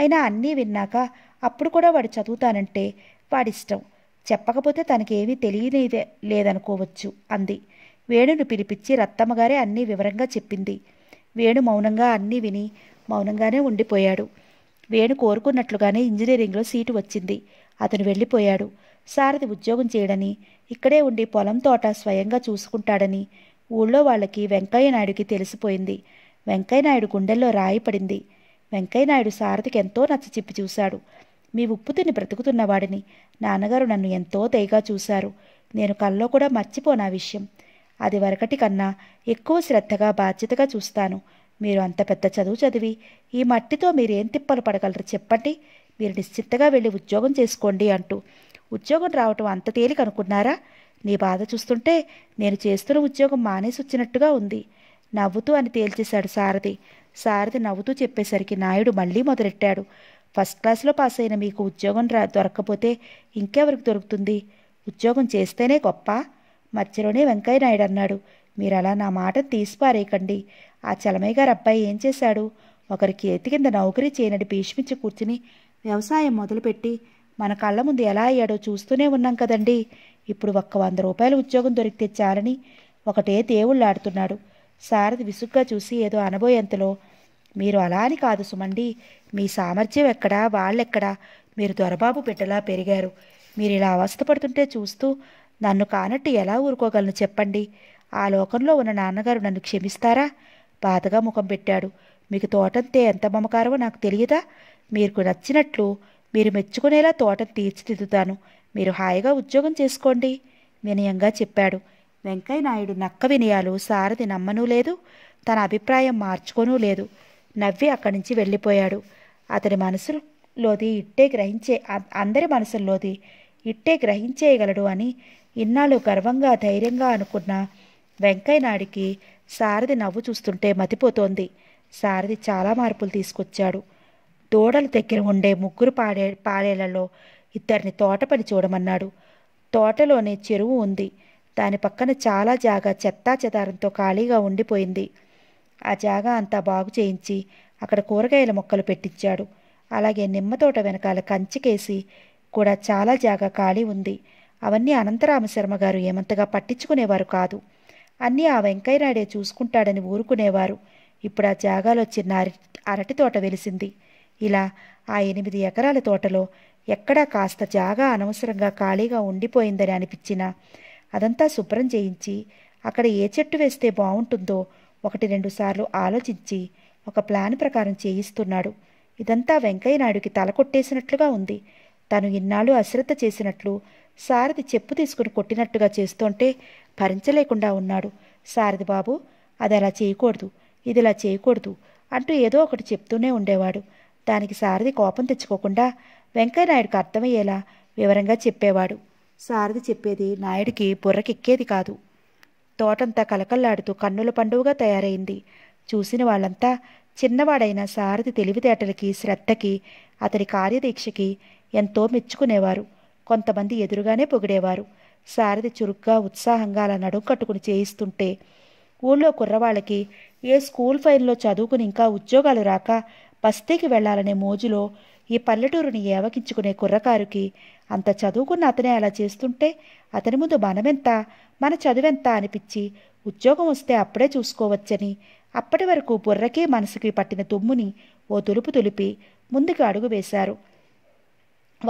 అయినా అన్నీ విన్నాక అప్పుడు కూడా వాడు చదువుతానంటే వాడిష్టం చెప్పకపోతే తనకేమీ తెలియనిదే లేదనుకోవచ్చు అంది వేణును పిలిపించి రత్తమ్మగారే అన్నీ వివరంగా చెప్పింది వేణు మౌనంగా అన్నీ విని మౌనంగానే ఉండిపోయాడు వేణు కోరుకున్నట్లుగానే ఇంజనీరింగ్లో సీటు వచ్చింది అతను వెళ్ళిపోయాడు సారథి ఉద్యోగం చేయడని ఇక్కడే ఉండి పొలం తోట స్వయంగా చూసుకుంటాడని ఊళ్ళో వాళ్ళకి వెంకయ్యనాయుడికి తెలిసిపోయింది వెంకయ్యనాయుడు గుండెల్లో రాయి పడింది వెంకయ్యనాయుడు సారథికి ఎంతో నచ్చచిప్పి చూశాడు మీ ఉప్పు తిని బ్రతుకుతున్నవాడిని నాన్నగారు నన్ను ఎంతో దయగా చూశారు నేను కల్లో కూడా మర్చిపోనా విషయం అది వరకటి కన్నా ఎక్కువ శ్రద్ధగా బాధ్యతగా చూస్తాను మీరు అంత పెద్ద చదువు చదివి ఈ మట్టితో మీరేం తిప్పలు పడగలరు చెప్పండి మీరు నిశ్చింతగా వెళ్ళి ఉద్యోగం చేసుకోండి అంటూ ఉద్యోగం రావటం అంత తేలిక అనుకున్నారా నీ బాధ చూస్తుంటే నేను చేస్తున్న ఉద్యోగం మానేసి వచ్చినట్టుగా ఉంది నవ్వుతూ అని తేల్చేశాడు సారథి సారథి నవ్వుతూ చెప్పేసరికి నాయుడు మళ్ళీ మొదలెట్టాడు ఫస్ట్ క్లాస్లో పాస్ అయిన మీకు ఉద్యోగం రా దొరకపోతే ఇంకెవరికి దొరుకుతుంది ఉద్యోగం చేస్తేనే గొప్ప మధ్యలోనే వెంకయ్య నాయుడు అన్నాడు మీరు అలా నా మాట తీసిపారేయకండి ఆ చలమయ్య గారు అబ్బాయి ఏం చేశాడు ఒకరికి ఎత్తి కింద నౌకరీ చేయనని భీష్మించి కూర్చుని వ్యవసాయం మొదలుపెట్టి మన కళ్ళ ముందు ఎలా అయ్యాడో చూస్తూనే ఉన్నాం కదండి ఇప్పుడు ఒక్క వంద రూపాయల ఉద్యోగం దొరికితే చాలని ఒకటే దేవుళ్ళు ఆడుతున్నాడు సారథి విసుగ్గా చూసి ఏదో అనబోయేంతలో మీరు అలా అని కాదు సుమండి మీ సామర్థ్యం ఎక్కడా వాళ్ళెక్కడా మీరు దొరబాబు బిడ్డలా పెరిగారు మీరు ఇలా అవస్థపడుతుంటే చూస్తూ నన్ను కానట్టు ఎలా ఊరుకోగలను చెప్పండి ఆ లోకంలో ఉన్న నాన్నగారు నన్ను క్షమిస్తారా బాధగా ముఖం పెట్టాడు మీకు తోటంతే ఎంత మమకారమో నాకు తెలియదా మీకు నచ్చినట్లు మీరు మెచ్చుకునేలా తోటను తీర్చిదిద్దుతాను మీరు హాయిగా ఉద్యోగం చేసుకోండి వినయంగా చెప్పాడు వెంకయ్యనాయుడు నక్క వినయాలు సారథి నమ్మనూ లేదు తన అభిప్రాయం మార్చుకోనూ లేదు నవ్వి అక్కడి నుంచి వెళ్ళిపోయాడు అతని మనసులోది ఇట్టే గ్రహించే అందరి మనసుల్లోది ఇట్టే గ్రహించేయగలడు అని ఇన్నాళ్ళు గర్వంగా ధైర్యంగా అనుకున్న వెంకయ్యనాయుడికి సారథి నవ్వు చూస్తుంటే మతిపోతోంది సారథి చాలా మార్పులు తీసుకొచ్చాడు దూడల దగ్గర ఉండే ముగ్గురు పాడే పాడేళ్లలో ఇద్దరిని తోట పని చూడమన్నాడు తోటలోనే చెరువు ఉంది దాని పక్కన చాలా జాగా చెత్తా చెదారంతో ఖాళీగా ఉండిపోయింది ఆ జాగా అంతా బాగు చేయించి అక్కడ కూరగాయల మొక్కలు పెట్టించాడు అలాగే నిమ్మ తోట వెనకాల కంచికేసి కూడా చాలా జాగా ఖాళీ ఉంది అవన్నీ అనంతరామశర్మ గారు ఏమంతగా పట్టించుకునేవారు కాదు అన్నీ ఆ వెంకయ్యనాయుడే చూసుకుంటాడని ఊరుకునేవారు ఇప్పుడు ఆ జాగాలో చిన్న అరటి తోట వెలిసింది ఇలా ఆ ఎనిమిది ఎకరాల తోటలో ఎక్కడా కాస్త జాగా అనవసరంగా ఖాళీగా ఉండిపోయిందని అనిపించినా అదంతా శుభ్రం చేయించి అక్కడ ఏ చెట్టు వేస్తే బాగుంటుందో ఒకటి రెండు సార్లు ఆలోచించి ఒక ప్లాన్ ప్రకారం చేయిస్తున్నాడు ఇదంతా వెంకయ్యనాయుడికి కొట్టేసినట్లుగా ఉంది తను ఇన్నాళ్ళు అశ్రద్ధ చేసినట్లు సారథి చెప్పు తీసుకుని కొట్టినట్టుగా చేస్తుంటే భరించలేకుండా ఉన్నాడు సారథి బాబు అది అలా చేయకూడదు ఇది ఇలా చేయకూడదు అంటూ ఏదో ఒకటి చెప్తూనే ఉండేవాడు దానికి సారథి కోపం తెచ్చుకోకుండా వెంకయ్యనాయుడికి అర్థమయ్యేలా వివరంగా చెప్పేవాడు సారథి చెప్పేది నాయుడికి బుర్రకెక్కేది కాదు తోటంతా కలకల్లాడుతూ కన్నుల పండుగగా తయారైంది చూసిన వాళ్ళంతా చిన్నవాడైన సారథి తెలివితేటలకి శ్రద్ధకి అతడి కార్యదీక్షకి ఎంతో మెచ్చుకునేవారు కొంతమంది ఎదురుగానే పొగిడేవారు సారథి చురుగ్గా ఉత్సాహంగా అలా నడుం కట్టుకుని చేయిస్తుంటే ఊళ్ళో కుర్రవాళ్ళకి ఏ స్కూల్ ఫైల్లో చదువుకుని ఇంకా ఉద్యోగాలు రాక బస్తీకి వెళ్లాలనే మోజులో ఈ పల్లెటూరుని ఏవకించుకునే కుర్రకారుకి అంత చదువుకున్న అతనే అలా చేస్తుంటే అతని ముందు మనమెంత మన చదువెంత అనిపించి ఉద్యోగం వస్తే అప్పుడే చూసుకోవచ్చని అప్పటి వరకు బుర్రకి మనసుకి పట్టిన తుమ్ముని ఓ తులుపు తులిపి ముందుకు అడుగు వేశారు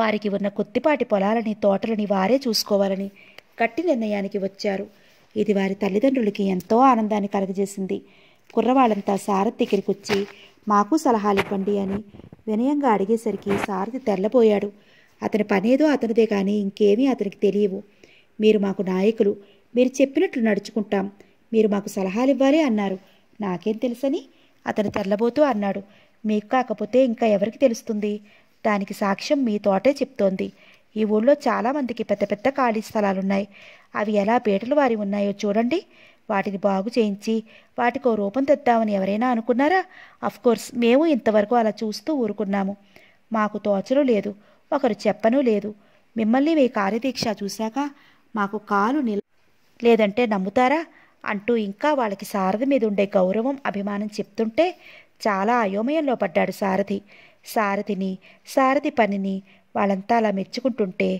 వారికి ఉన్న కొత్తిపాటి పొలాలని తోటలని వారే చూసుకోవాలని గట్టి నిర్ణయానికి వచ్చారు ఇది వారి తల్లిదండ్రులకి ఎంతో ఆనందాన్ని కలగజేసింది కుర్రవాళ్ళంతా సారథి దగ్గరికి వచ్చి మాకు సలహాలు ఇవ్వండి అని వినయంగా అడిగేసరికి సారథి తెల్లబోయాడు అతని పనేదో అతనిదే కానీ ఇంకేమీ అతనికి తెలియవు మీరు మాకు నాయకులు మీరు చెప్పినట్లు నడుచుకుంటాం మీరు మాకు సలహాలు ఇవ్వాలి అన్నారు నాకేం తెలుసని అతను తెల్లబోతూ అన్నాడు మీకు కాకపోతే ఇంకా ఎవరికి తెలుస్తుంది దానికి సాక్ష్యం మీ తోటే చెప్తోంది ఈ ఊళ్ళో చాలామందికి పెద్ద పెద్ద ఖాళీ స్థలాలున్నాయి అవి ఎలా పేటలు వారి ఉన్నాయో చూడండి వాటిని బాగు చేయించి వాటికో రూపం తెద్దామని ఎవరైనా అనుకున్నారా అఫ్కోర్స్ మేము ఇంతవరకు అలా చూస్తూ ఊరుకున్నాము మాకు తోచలు లేదు ఒకరు చెప్పనూ లేదు మిమ్మల్ని మీ కార్యదీక్ష చూశాక మాకు కాలు నిల్ లేదంటే నమ్ముతారా అంటూ ఇంకా వాళ్ళకి సారథి మీద ఉండే గౌరవం అభిమానం చెప్తుంటే చాలా అయోమయంలో పడ్డాడు సారథి సారథిని సారథి పనిని వాళ్ళంతా అలా మెచ్చుకుంటుంటే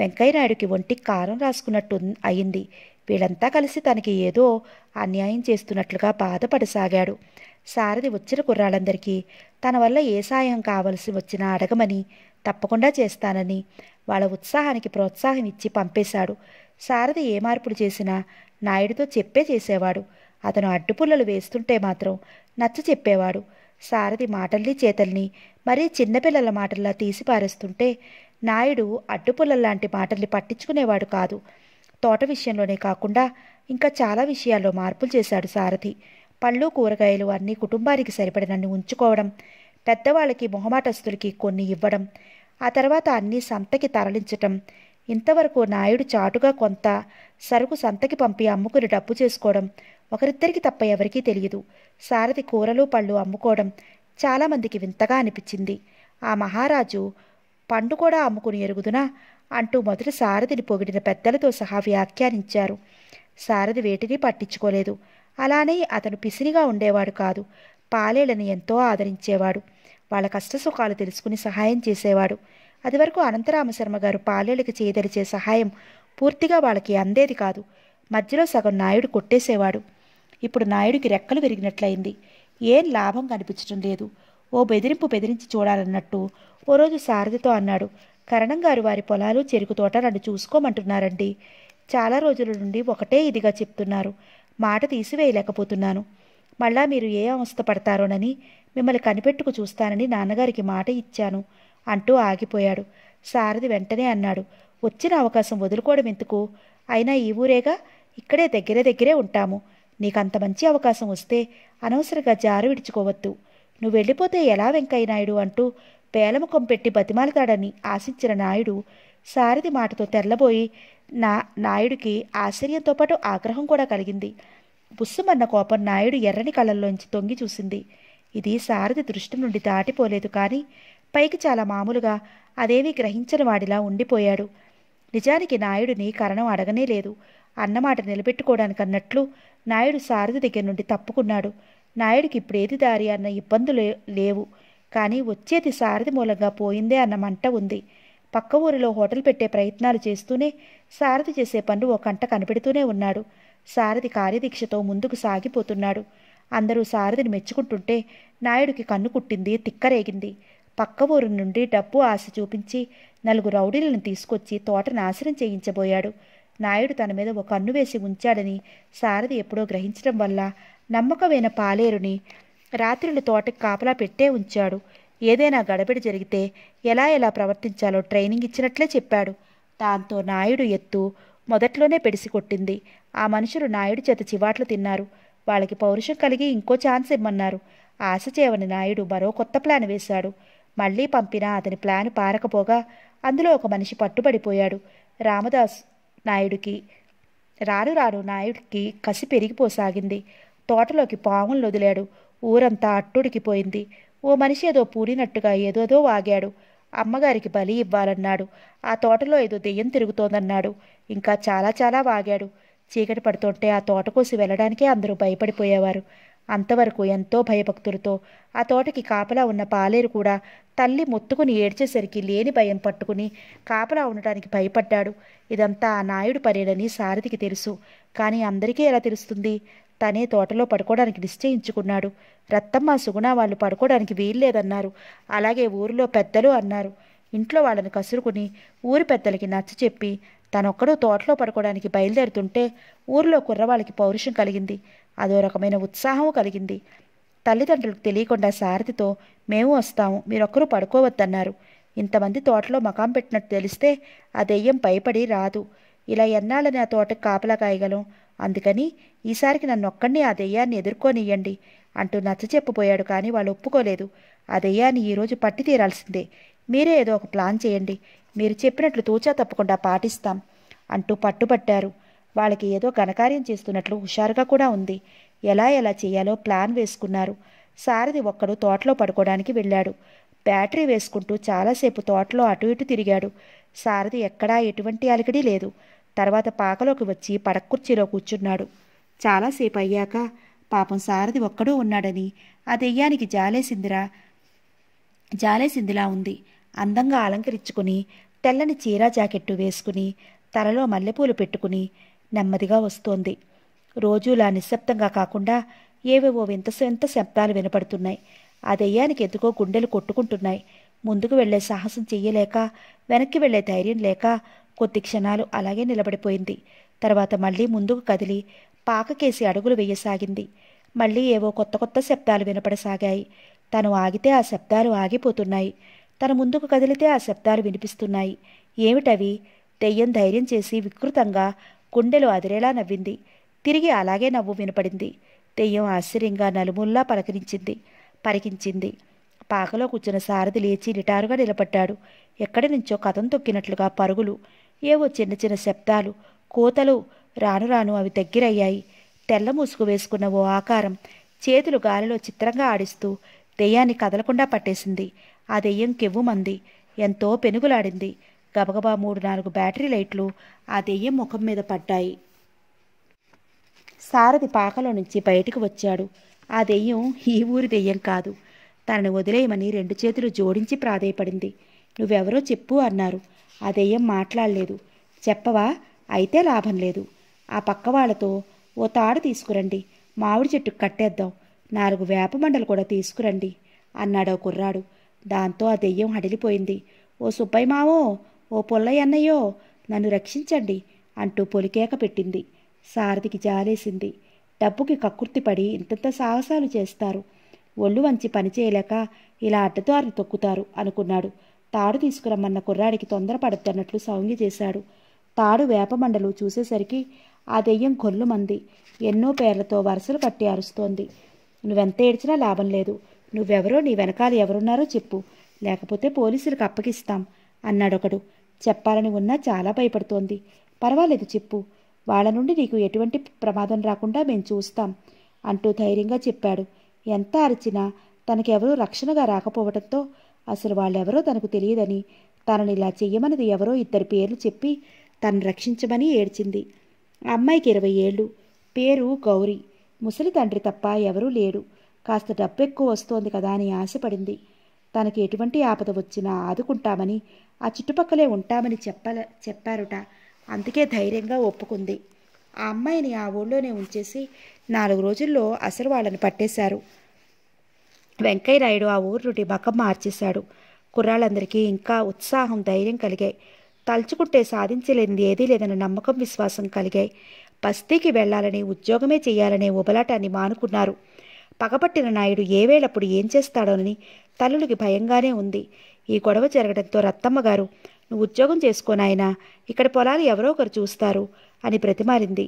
వెంకయ్యనాయుడికి ఒంటికి కారం రాసుకున్నట్టు అయింది వీళ్ళంతా కలిసి తనకి ఏదో అన్యాయం చేస్తున్నట్లుగా బాధపడసాగాడు సారథి వచ్చిన కుర్రాళ్ళందరికీ తన వల్ల ఏ సాయం కావలసి వచ్చినా అడగమని తప్పకుండా చేస్తానని వాళ్ళ ఉత్సాహానికి ప్రోత్సాహం ఇచ్చి పంపేశాడు సారథి ఏ మార్పులు చేసినా నాయుడితో చెప్పే చేసేవాడు అతను అడ్డుపుల్లలు వేస్తుంటే మాత్రం నచ్చ చెప్పేవాడు సారథి మాటల్ని చేతల్ని మరీ చిన్నపిల్లల మాటల్లా తీసిపారేస్తుంటే నాయుడు అడ్డుపుల్లల్లాంటి మాటల్ని పట్టించుకునేవాడు కాదు తోట విషయంలోనే కాకుండా ఇంకా చాలా విషయాల్లో మార్పులు చేశాడు సారథి పళ్ళు కూరగాయలు అన్నీ కుటుంబానికి సరిపడినన్ని ఉంచుకోవడం పెద్దవాళ్ళకి మొహమాటస్తులకి కొన్ని ఇవ్వడం ఆ తర్వాత అన్నీ సంతకి తరలించటం ఇంతవరకు నాయుడు చాటుగా కొంత సరుకు సంతకి పంపి అమ్ముకుని డబ్బు చేసుకోవడం ఒకరిద్దరికి తప్ప ఎవరికీ తెలియదు సారథి కూరలు పళ్ళు అమ్ముకోవడం చాలామందికి వింతగా అనిపించింది ఆ మహారాజు పండు కూడా అమ్ముకుని ఎరుగుదునా అంటూ మొదట సారథిని పొగిడిన పెద్దలతో సహా వ్యాఖ్యానించారు సారథి వేటిని పట్టించుకోలేదు అలానే అతను పిసిరిగా ఉండేవాడు కాదు పాలేళ్లను ఎంతో ఆదరించేవాడు వాళ్ళ కష్టసుఖాలు తెలుసుకుని సహాయం చేసేవాడు అదివరకు అనంతరామశర్మ గారు పాలేళ్ళకి చేయదలిచే సహాయం పూర్తిగా వాళ్ళకి అందేది కాదు మధ్యలో సగం నాయుడు కొట్టేసేవాడు ఇప్పుడు నాయుడికి రెక్కలు విరిగినట్లయింది ఏం లాభం కనిపించడం లేదు ఓ బెదిరింపు బెదిరించి చూడాలన్నట్టు ఓ రోజు సారథితో అన్నాడు కరణంగారు వారి పొలాలు చెరుకు తోట నన్ను చూసుకోమంటున్నారండి చాలా రోజుల నుండి ఒకటే ఇదిగా చెప్తున్నారు మాట తీసివేయలేకపోతున్నాను మళ్ళా మీరు ఏ అవస్థ పడతారోనని మిమ్మల్ని కనిపెట్టుకు చూస్తానని నాన్నగారికి మాట ఇచ్చాను అంటూ ఆగిపోయాడు సారథి వెంటనే అన్నాడు వచ్చిన అవకాశం వదులుకోవడం ఎందుకు అయినా ఈ ఊరేగా ఇక్కడే దగ్గరే దగ్గరే ఉంటాము నీకంత మంచి అవకాశం వస్తే అనవసరంగా జారు విడుచుకోవద్దు నువ్వు వెళ్ళిపోతే ఎలా వెంకయ్య నాయుడు అంటూ పేలముఖం పెట్టి బతిమాలతాడని ఆశించిన నాయుడు సారథి మాటతో తెల్లబోయి నా నాయుడికి ఆశ్చర్యంతో పాటు ఆగ్రహం కూడా కలిగింది బుస్సుమన్న కోపం నాయుడు ఎర్రని కళ్ళల్లోంచి తొంగి చూసింది ఇది సారథి దృష్టి నుండి దాటిపోలేదు కానీ పైకి చాలా మామూలుగా అదేమీ గ్రహించని వాడిలా ఉండిపోయాడు నిజానికి నాయుడిని కరణం అడగనే లేదు అన్నమాట నిలబెట్టుకోవడానికి అన్నట్లు నాయుడు సారథి దగ్గర నుండి తప్పుకున్నాడు నాయుడికి ఇప్పుడేది దారి అన్న ఇబ్బందులు లేవు కానీ వచ్చేది సారథి మూలంగా పోయిందే అన్న మంట ఉంది పక్క ఊరిలో హోటల్ పెట్టే ప్రయత్నాలు చేస్తూనే సారథి చేసే పనులు ఓ కంట కనిపెడుతూనే ఉన్నాడు సారథి కార్యదీక్షతో ముందుకు సాగిపోతున్నాడు అందరూ సారథిని మెచ్చుకుంటుంటే నాయుడికి కన్ను కుట్టింది తిక్కరేగింది పక్క ఊరు నుండి డబ్బు ఆశ చూపించి నలుగురు రౌడీలను తీసుకొచ్చి తోట నాశనం చేయించబోయాడు నాయుడు తన మీద ఒక కన్ను వేసి ఉంచాడని సారథి ఎప్పుడో గ్రహించడం వల్ల నమ్మకమైన పాలేరుని రాత్రులు తోటకి కాపలా పెట్టే ఉంచాడు ఏదైనా గడబడి జరిగితే ఎలా ఎలా ప్రవర్తించాలో ట్రైనింగ్ ఇచ్చినట్లే చెప్పాడు దాంతో నాయుడు ఎత్తు మొదట్లోనే పెడిసి కొట్టింది ఆ మనుషులు నాయుడు చేత చివాట్లు తిన్నారు వాళ్ళకి పౌరుషం కలిగి ఇంకో ఛాన్స్ ఇమ్మన్నారు ఆశ చేయవని నాయుడు మరో కొత్త ప్లాన్ వేశాడు మళ్లీ పంపినా అతని ప్లాన్ పారకపోగా అందులో ఒక మనిషి పట్టుబడిపోయాడు రామదాస్ నాయుడికి రాను రాను నాయుడికి కసి పెరిగిపోసాగింది తోటలోకి పాములను వదిలాడు ఊరంతా అట్టుడికిపోయింది ఓ మనిషి ఏదో పూనినట్టుగా ఏదోదో వాగాడు అమ్మగారికి బలి ఇవ్వాలన్నాడు ఆ తోటలో ఏదో దెయ్యం తిరుగుతోందన్నాడు ఇంకా చాలా చాలా వాగాడు చీకటి పడుతుంటే ఆ తోటకోసి వెళ్ళడానికే అందరూ భయపడిపోయేవారు అంతవరకు ఎంతో భయభక్తులతో ఆ తోటకి కాపలా ఉన్న పాలేరు కూడా తల్లి మొత్తుకుని ఏడ్చేసరికి లేని భయం పట్టుకుని కాపలా ఉండటానికి భయపడ్డాడు ఇదంతా ఆ నాయుడు పరేడని సారథికి తెలుసు కానీ అందరికీ ఎలా తెలుస్తుంది తనే తోటలో పడుకోవడానికి నిశ్చయించుకున్నాడు రత్తమ్మ సుగుణ వాళ్ళు పడుకోవడానికి వీల్లేదన్నారు అలాగే ఊరిలో పెద్దలు అన్నారు ఇంట్లో వాళ్ళని కసురుకుని ఊరి పెద్దలకి నచ్చ చెప్పి తనొక్కడు తోటలో పడుకోవడానికి బయలుదేరుతుంటే ఊరిలో కుర్రవాళ్ళకి పౌరుషం కలిగింది అదో రకమైన ఉత్సాహం కలిగింది తల్లిదండ్రులకు తెలియకుండా సారథితో మేము వస్తాము మీరొక్కరూ పడుకోవద్దన్నారు ఇంతమంది తోటలో మకాం పెట్టినట్టు తెలిస్తే ఆ దెయ్యం భయపడి రాదు ఇలా ఎన్నాళ్ళని ఆ తోటకు కాపలా కాయగలం అందుకని ఈసారికి నన్ను ఒక్కడిని ఆ దెయ్యాన్ని ఎదుర్కోనియ్యండి అంటూ నచ్చ చెప్పబోయాడు కానీ వాళ్ళు ఒప్పుకోలేదు ఆ దెయ్యాన్ని ఈరోజు పట్టి తీరాల్సిందే మీరే ఏదో ఒక ప్లాన్ చేయండి మీరు చెప్పినట్లు తూచా తప్పకుండా పాటిస్తాం అంటూ పట్టుబట్టారు వాళ్ళకి ఏదో ఘనకార్యం చేస్తున్నట్లు హుషారుగా కూడా ఉంది ఎలా ఎలా చేయాలో ప్లాన్ వేసుకున్నారు సారథి ఒక్కడు తోటలో పడుకోవడానికి వెళ్ళాడు బ్యాటరీ వేసుకుంటూ చాలాసేపు తోటలో అటు ఇటు తిరిగాడు సారథి ఎక్కడా ఎటువంటి అలికిడి లేదు తర్వాత పాకలోకి వచ్చి పడకుర్చీలో కూర్చున్నాడు చాలాసేపు అయ్యాక పాపం సారథి ఒక్కడూ ఉన్నాడని ఆ దెయ్యానికి జాలేసిందిరా జాలేసిందిలా ఉంది అందంగా అలంకరించుకుని తెల్లని చీరా జాకెట్టు వేసుకుని తలలో మల్లెపూలు పెట్టుకుని నెమ్మదిగా వస్తోంది రోజులా నిశ్శబ్దంగా కాకుండా ఏవేవో వింత వింత శబ్దాలు వినపడుతున్నాయి ఆ దెయ్యానికి ఎందుకో గుండెలు కొట్టుకుంటున్నాయి ముందుకు వెళ్లే సాహసం చెయ్యలేక వెనక్కి వెళ్లే ధైర్యం లేక కొద్ది క్షణాలు అలాగే నిలబడిపోయింది తర్వాత మళ్ళీ ముందుకు కదిలి పాకకేసి అడుగులు వేయసాగింది మళ్ళీ ఏవో కొత్త కొత్త శబ్దాలు వినపడసాగాయి తను ఆగితే ఆ శబ్దాలు ఆగిపోతున్నాయి తన ముందుకు కదిలితే ఆ శబ్దాలు వినిపిస్తున్నాయి ఏమిటవి దెయ్యం ధైర్యం చేసి వికృతంగా గుండెలు అదిరేలా నవ్వింది తిరిగి అలాగే నవ్వు వినపడింది దెయ్యం ఆశ్చర్యంగా నలుమూల్లా పలకరించింది పరికించింది పాకలో కూర్చున్న సారథి లేచి నిటారుగా నిలబడ్డాడు ఎక్కడి నుంచో కథం తొక్కినట్లుగా పరుగులు ఏవో చిన్న చిన్న శబ్దాలు కోతలు రాను రాను అవి దగ్గరయ్యాయి తెల్ల ముసుగు వేసుకున్న ఓ ఆకారం చేతులు గాలిలో చిత్రంగా ఆడిస్తూ దెయ్యాన్ని కదలకుండా పట్టేసింది ఆ దెయ్యం కెవ్వుమంది ఎంతో పెనుగులాడింది గబగబా మూడు నాలుగు బ్యాటరీ లైట్లు ఆ దెయ్యం ముఖం మీద పడ్డాయి సారథి పాకలో నుంచి బయటకు వచ్చాడు ఆ దెయ్యం ఈ ఊరి దెయ్యం కాదు తనను వదిలేయమని రెండు చేతులు జోడించి ప్రాధేయపడింది నువ్వెవరో చెప్పు అన్నారు ఆ దెయ్యం మాట్లాడలేదు చెప్పవా అయితే లాభం లేదు ఆ పక్క వాళ్ళతో ఓ తాడు తీసుకురండి మామిడి చెట్టు కట్టేద్దాం నాలుగు వేప మండలు కూడా తీసుకురండి అన్నాడు కుర్రాడు దాంతో ఆ దెయ్యం హడిలిపోయింది ఓ సుబ్బయ్య మావో ఓ పుల్లయ్యన్నయ్యో నన్ను రక్షించండి అంటూ పొలికేక పెట్టింది సారథికి జాలేసింది డబ్బుకి కక్కుర్తిపడి ఇంతంత సాహసాలు చేస్తారు ఒళ్ళు వంచి పనిచేయలేక ఇలా అడ్డదారులు తొక్కుతారు అనుకున్నాడు తాడు తీసుకురమ్మన్న కుర్రాడికి తొందర పడద్దన్నట్లు సౌంగి చేశాడు తాడు వేపమండలు చూసేసరికి ఆ దెయ్యం కొల్లుమంది ఎన్నో పేర్లతో వరుసలు పట్టి అరుస్తోంది నువ్వెంత ఏడ్చినా లాభం లేదు నువ్వెవరో నీ వెనకాల ఎవరున్నారో చెప్పు లేకపోతే పోలీసులకు అప్పగిస్తాం అన్నాడొకడు చెప్పాలని ఉన్నా చాలా భయపడుతోంది పర్వాలేదు చెప్పు వాళ్ళ నుండి నీకు ఎటువంటి ప్రమాదం రాకుండా మేము చూస్తాం అంటూ ధైర్యంగా చెప్పాడు ఎంత అరిచినా తనకెవరూ రక్షణగా రాకపోవడంతో అసలు వాళ్ళెవరో తనకు తెలియదని తనని ఇలా చెయ్యమన్నది ఎవరో ఇద్దరు పేర్లు చెప్పి తను రక్షించమని ఏడ్చింది అమ్మాయికి ఇరవై ఏళ్ళు పేరు గౌరీ ముసలి తండ్రి తప్ప ఎవరూ లేడు కాస్త డబ్బు ఎక్కువ వస్తోంది కదా అని ఆశపడింది తనకి ఎటువంటి ఆపద వచ్చినా ఆదుకుంటామని ఆ చుట్టుపక్కలే ఉంటామని చెప్పల చెప్పారుట అందుకే ధైర్యంగా ఒప్పుకుంది ఆ అమ్మాయిని ఆ ఊళ్ళోనే ఉంచేసి నాలుగు రోజుల్లో అసలు వాళ్ళని పట్టేశారు వెంకయ్యనాయుడు ఆ ఊరుడి బకం మార్చేశాడు కుర్రాళ్ళందరికీ ఇంకా ఉత్సాహం ధైర్యం కలిగాయి తలుచుకుంటే సాధించలేనిది ఏదీ లేదన్న నమ్మకం విశ్వాసం కలిగాయి బస్తీకి వెళ్లాలని ఉద్యోగమే చేయాలనే ఉబలాటాన్ని మానుకున్నారు పగపట్టిన నాయుడు ఏవేళప్పుడు ఏం చేస్తాడోనని తల్లులకి భయంగానే ఉంది ఈ గొడవ జరగడంతో రత్తమ్మ గారు నువ్వు ఉద్యోగం చేసుకోనాయన ఇక్కడ పొలాలు ఎవరో ఒకరు చూస్తారు అని ప్రతిమారింది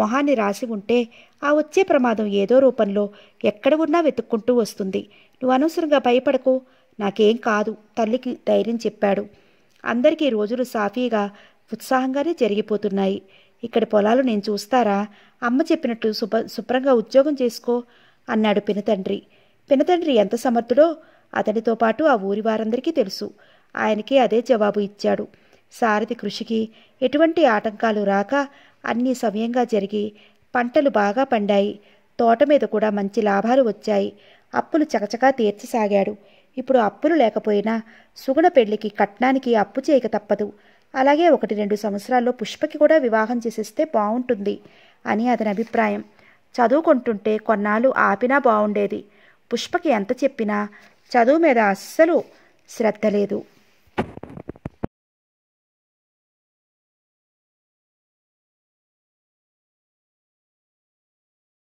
మొహాన్ని రాసి ఉంటే ఆ వచ్చే ప్రమాదం ఏదో రూపంలో ఎక్కడ ఉన్నా వెతుక్కుంటూ వస్తుంది నువ్వు అనవసరంగా భయపడకు నాకేం కాదు తల్లికి ధైర్యం చెప్పాడు అందరికీ రోజులు సాఫీగా ఉత్సాహంగానే జరిగిపోతున్నాయి ఇక్కడ పొలాలు నేను చూస్తారా అమ్మ చెప్పినట్టు శుభ శుభ్రంగా ఉద్యోగం చేసుకో అన్నాడు పినతండ్రి పినతండ్రి ఎంత సమర్థుడో అతడితో పాటు ఆ ఊరి వారందరికీ తెలుసు ఆయనకి అదే జవాబు ఇచ్చాడు సారథి కృషికి ఎటువంటి ఆటంకాలు రాక అన్నీ సమయంగా జరిగి పంటలు బాగా పండాయి తోట మీద కూడా మంచి లాభాలు వచ్చాయి అప్పులు చకచకా తీర్చసాగాడు ఇప్పుడు అప్పులు లేకపోయినా సుగుణ పెళ్లికి కట్నానికి అప్పు చేయక తప్పదు అలాగే ఒకటి రెండు సంవత్సరాల్లో పుష్పకి కూడా వివాహం చేసేస్తే బాగుంటుంది అని అతని అభిప్రాయం చదువుకుంటుంటే కొన్నాళ్ళు ఆపినా బాగుండేది పుష్పకి ఎంత చెప్పినా చదువు మీద అస్సలు శ్రద్ధ లేదు